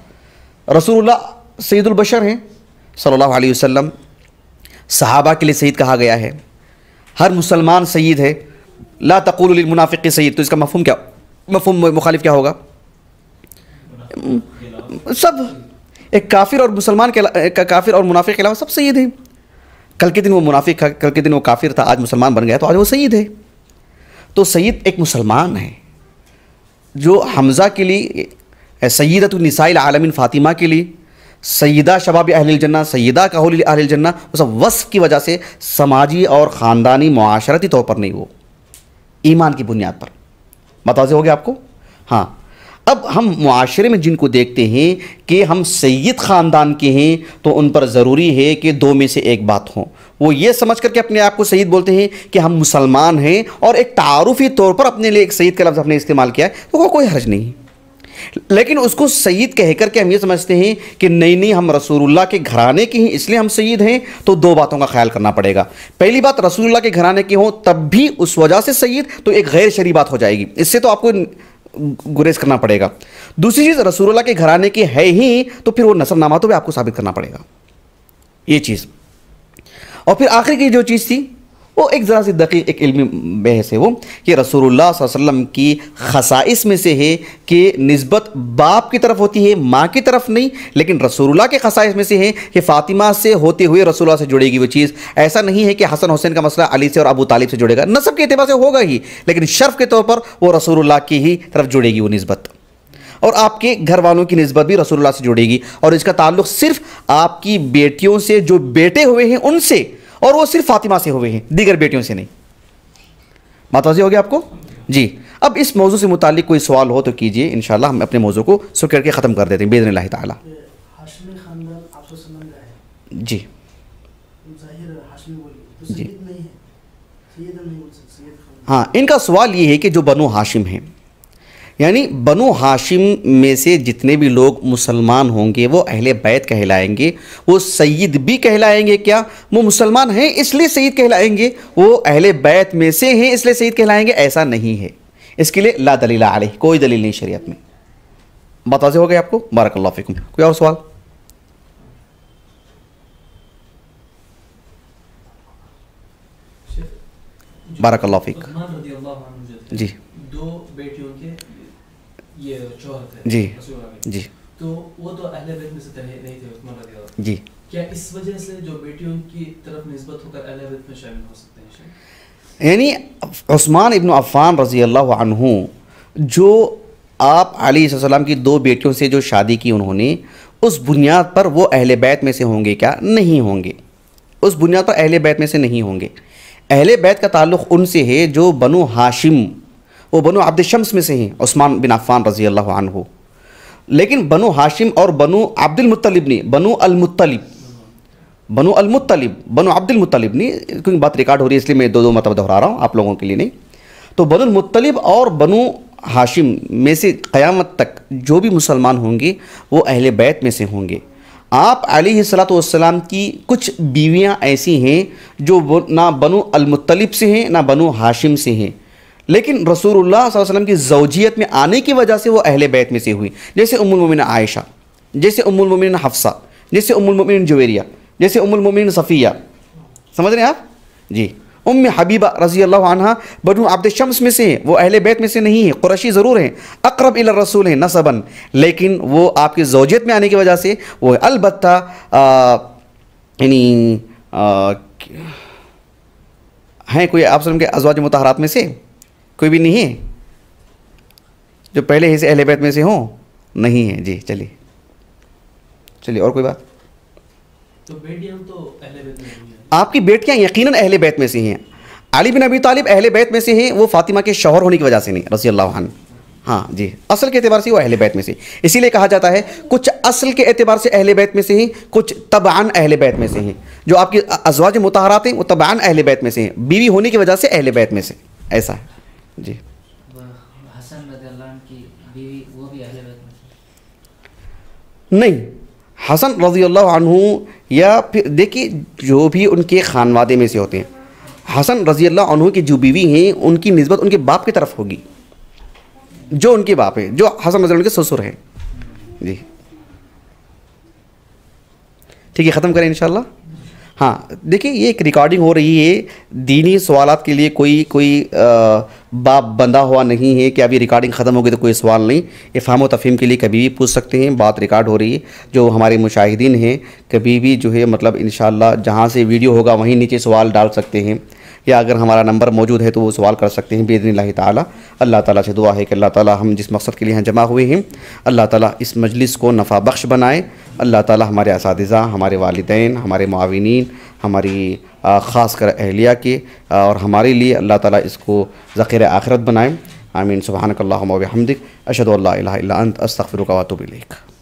रसूलुल्लाह सईदुलबशर हैं सल्लल्लाहु अलैहि वसल्लम सहाबा के लिए सईद कहा गया है हर मुसलमान सईद है ला तकुल मुनाफिक सईद तो इसका मफहम क्या मफहम मुखालिफ क्या होगा सब एक काफिर और मुसलमान के का, काफिर और मुनाफिक के अलावा सब सही थे कल के दिन वो मुनाफिक था कल के दिन वो काफिर था आज मुसलमान बन गया तो आज वो सईद है तो सईद एक मुसलमान है जो हमज़ा के लिए नसाइल आलमिन फ़ातिमा के लिए सैदा शबाब अहलजन्ना सैदा काहुल अहलजन्ना वो सब वस्फ की वजह से समाजी और ख़ानदानी माशरती तौर पर नहीं वो ईमान की बुनियाद पर मतवज़ हो गया आपको हाँ अब हम माशरे में जिनको देखते हैं कि हम सैद ख़ानदान के हैं तो उन पर ज़रूरी है कि दो में से एक बात हो वो ये समझ करके अपने आप को सईद बोलते हैं कि हम मुसलमान हैं और एक तारुफी तौर पर अपने लिए एक सईद का लफ्ज़ अपने इस्तेमाल किया है तो वो कोई हर्ज नहीं लेकिन उसको सईद कह के हम ये समझते हैं कि नहीं नहीं हम रसूलुल्लाह के घराने के हैं इसलिए हम सईद हैं तो दो बातों का ख्याल करना पड़ेगा पहली बात रसूलुल्लाह के घराने के हों तब भी उस वजह से सईद तो एक गैर शरी बात हो जाएगी इससे तो आपको गुरेज करना पड़ेगा दूसरी चीज़ रसूलुल्लाह के घराने की है ही तो फिर वो नसबनामा तो भी आपको साबित करना पड़ेगा ये चीज़ और फिर आखिरी की जो चीज़ थी वो एक ज़रा सी दकी एक इल्मी बहस है वो कि रसूलुल्लाह वसल्लम की खसाइस में से है कि नस्बत बाप की तरफ होती है माँ की तरफ नहीं लेकिन रसूलुल्लाह के खसाइस में से है कि फ़ातिमा से होते हुए रसूलुल्लाह से जुड़ेगी वो चीज़ ऐसा नहीं है कि हसन हुसैन का मसला अली से और अबू तालिब से जुड़ेगा नसब के अतबार से होगा ही लेकिन शर्फ के तौर पर वो रसूलुल्लाह की ही तरफ जुड़ेगी वो नस्बत और आपके घर वालों की नस्बत भी रसूलुल्लाह से जुड़ेगी और इसका ताल्लुक सिर्फ आपकी बेटियों से जो बेटे हुए हैं उनसे और वो सिर्फ फातिमा से हुए हैं दीगर बेटियों से नहीं बात वाजी हो गया आपको जी अब इस मौजू से मुतालिक कोई सवाल हो तो कीजिए इन हम अपने मौजू को सो करके ख़त्म कर देते हैं बेदन ला ताली जी तो जी हाँ इनका सवाल ये है कि जो बनो हाशिम हैं यानी बनु हाशिम में से जितने भी लोग मुसलमान होंगे वो अहले बैत कहलाएंगे वो सईद भी कहलाएंगे क्या वो मुसलमान हैं इसलिए सईद कहलाएंगे वो अहले बैत में से हैं इसलिए सईद कहलाएंगे ऐसा नहीं है इसके लिए ला दलील आल कोई दलील नहीं शरीयत में बताजे हो गए आपको बारकल्ला फ़िकुम कोई और सवाल बारकल्ला फ़िक जी दो बेटियों के ये शोहर थे जी जी तो वो तो अहले बैत में से नहीं थे उस्मान रजी जी क्या इस वजह से जो बेटियों की तरफ नस्बत होकर अहले बैत में शामिल हो सकते हैं यानी उस्मान इब्न अफ़ान रजी अल्लाह अनहु जो आप अली सल्लम की दो बेटियों से जो शादी की उन्होंने उस बुनियाद पर वो अहले बैत में से होंगे क्या नहीं होंगे उस बुनियाद पर अहले बैत में से नहीं होंगे अहले बैत का ताल्लुक़ उनसे है जो बनो हाशिम वो बनु शम्स में से हैं उस्मान बिन अफ़ान रजी अल्लाह हो लेकिन बनु हाशिम और बनु अब्दुल मुत्तलिब ने बनु अलमतलिब बनु अलमुत्तलिब बनु अब्दुल मुत्तलिब ने क्योंकि बात रिकॉर्ड हो रही है इसलिए मैं दो दो मतलब दोहरा रहा हूँ आप लोगों के लिए नहीं तो बनुल मुत्तलिब और बनु हाशिम में से क़यामत तक जो भी मुसलमान होंगे वो अहले बैत में से होंगे आप सलाम की कुछ बीवियाँ ऐसी हैं जो ना बनु अलमतलिब से हैं ना बनु हाशिम से हैं लेकिन रसूलुल्लाह वसल्लम की जवजियत में आने की वजह से वो अहल बैत में से हुई जैसे उमुलमिन आयशा जैसे उमुलमिन हफ्सा जैसे उमुलमिन जवेरिया जैसे उमुलमिन सफ़िया समझ रहे हैं आप जी उम हबीबा रजी अल्लाह बनू आब्द शम्स में से हैं वो अहले बैत में से नहीं है कुरैशी ज़रूर हैं अकरब इल रसूल हैं नसबन लेकिन वो आपकी जोजियत में आने की वजह से वो है अलबत् यानी हैं कोई आप के अजवाज मतहरात में से कोई भी नहीं है जो पहले हिस्से से अहले बैत में से हों नहीं है जी चलिए चलिए और कोई बात तो बेटियां तो अहले बैत में आपकी बेटियां यकीनन अहले बैत में से हैं अली बिन अबी तालिब अहले बैत में से हैं वो फातिमा के शौहर होने की वजह से नहीं रसी अल्लाह हाँ जी असल के अतबार से वो अहले बैत में से इसीलिए कहा जाता है कुछ असल के अतबार से अहले बैत में से हैं कुछ तबान अहले बैत में से हैं जो आपकी अजवाज मुतहरात हैं वो तबान अहले बैत में से हैं बीवी होने की वजह से अहले बैत में से ऐसा है जी नहीं हसन रजी अल्लाह या फिर देखिए जो भी उनके खानवादे में से होते हैं हसन रजी अल्लाह की जो बीवी हैं उनकी नस्बत उनके बाप की तरफ होगी जो उनके बाप हैं जो हसन रजी के ससुर हैं जी ठीक है ख़त्म करें इन हाँ देखिए ये एक रिकॉर्डिंग हो रही है दीनी सवालत के लिए कोई कोई आ, बाप बंधा हुआ नहीं है कि अभी रिकॉर्डिंग ख़त्म होगी तो कोई सवाल नहीं इफ़ाम व के लिए कभी भी पूछ सकते हैं बात रिकॉर्ड हो रही है जो हमारे मुशाहिदीन हैं कभी भी जो है मतलब इन जहाँ से वीडियो होगा वहीं नीचे सवाल डाल सकते हैं या अगर हमारा नंबर मौजूद है तो वो सवाल कर सकते हैं बेदन ला अल्लाह ताला से दुआ है कि अल्लाह ताला हम जिस मकसद के लिए यहाँ जमा हुए हैं अल्लाह ताला इस मजलिस को नफ़ा बख्श बनाए अल्लाह ताला हमारे इस हमारे वालदे हमारे माविन हमारी ख़ास कर अहलिया की और हमारे लिए अल्लाह ताला इसको ज़ख़ीर आखिरत बनाए आमीन सुबहानक हमदिक अशद अल्ला अंत अस्तफ़िर वातुबिलक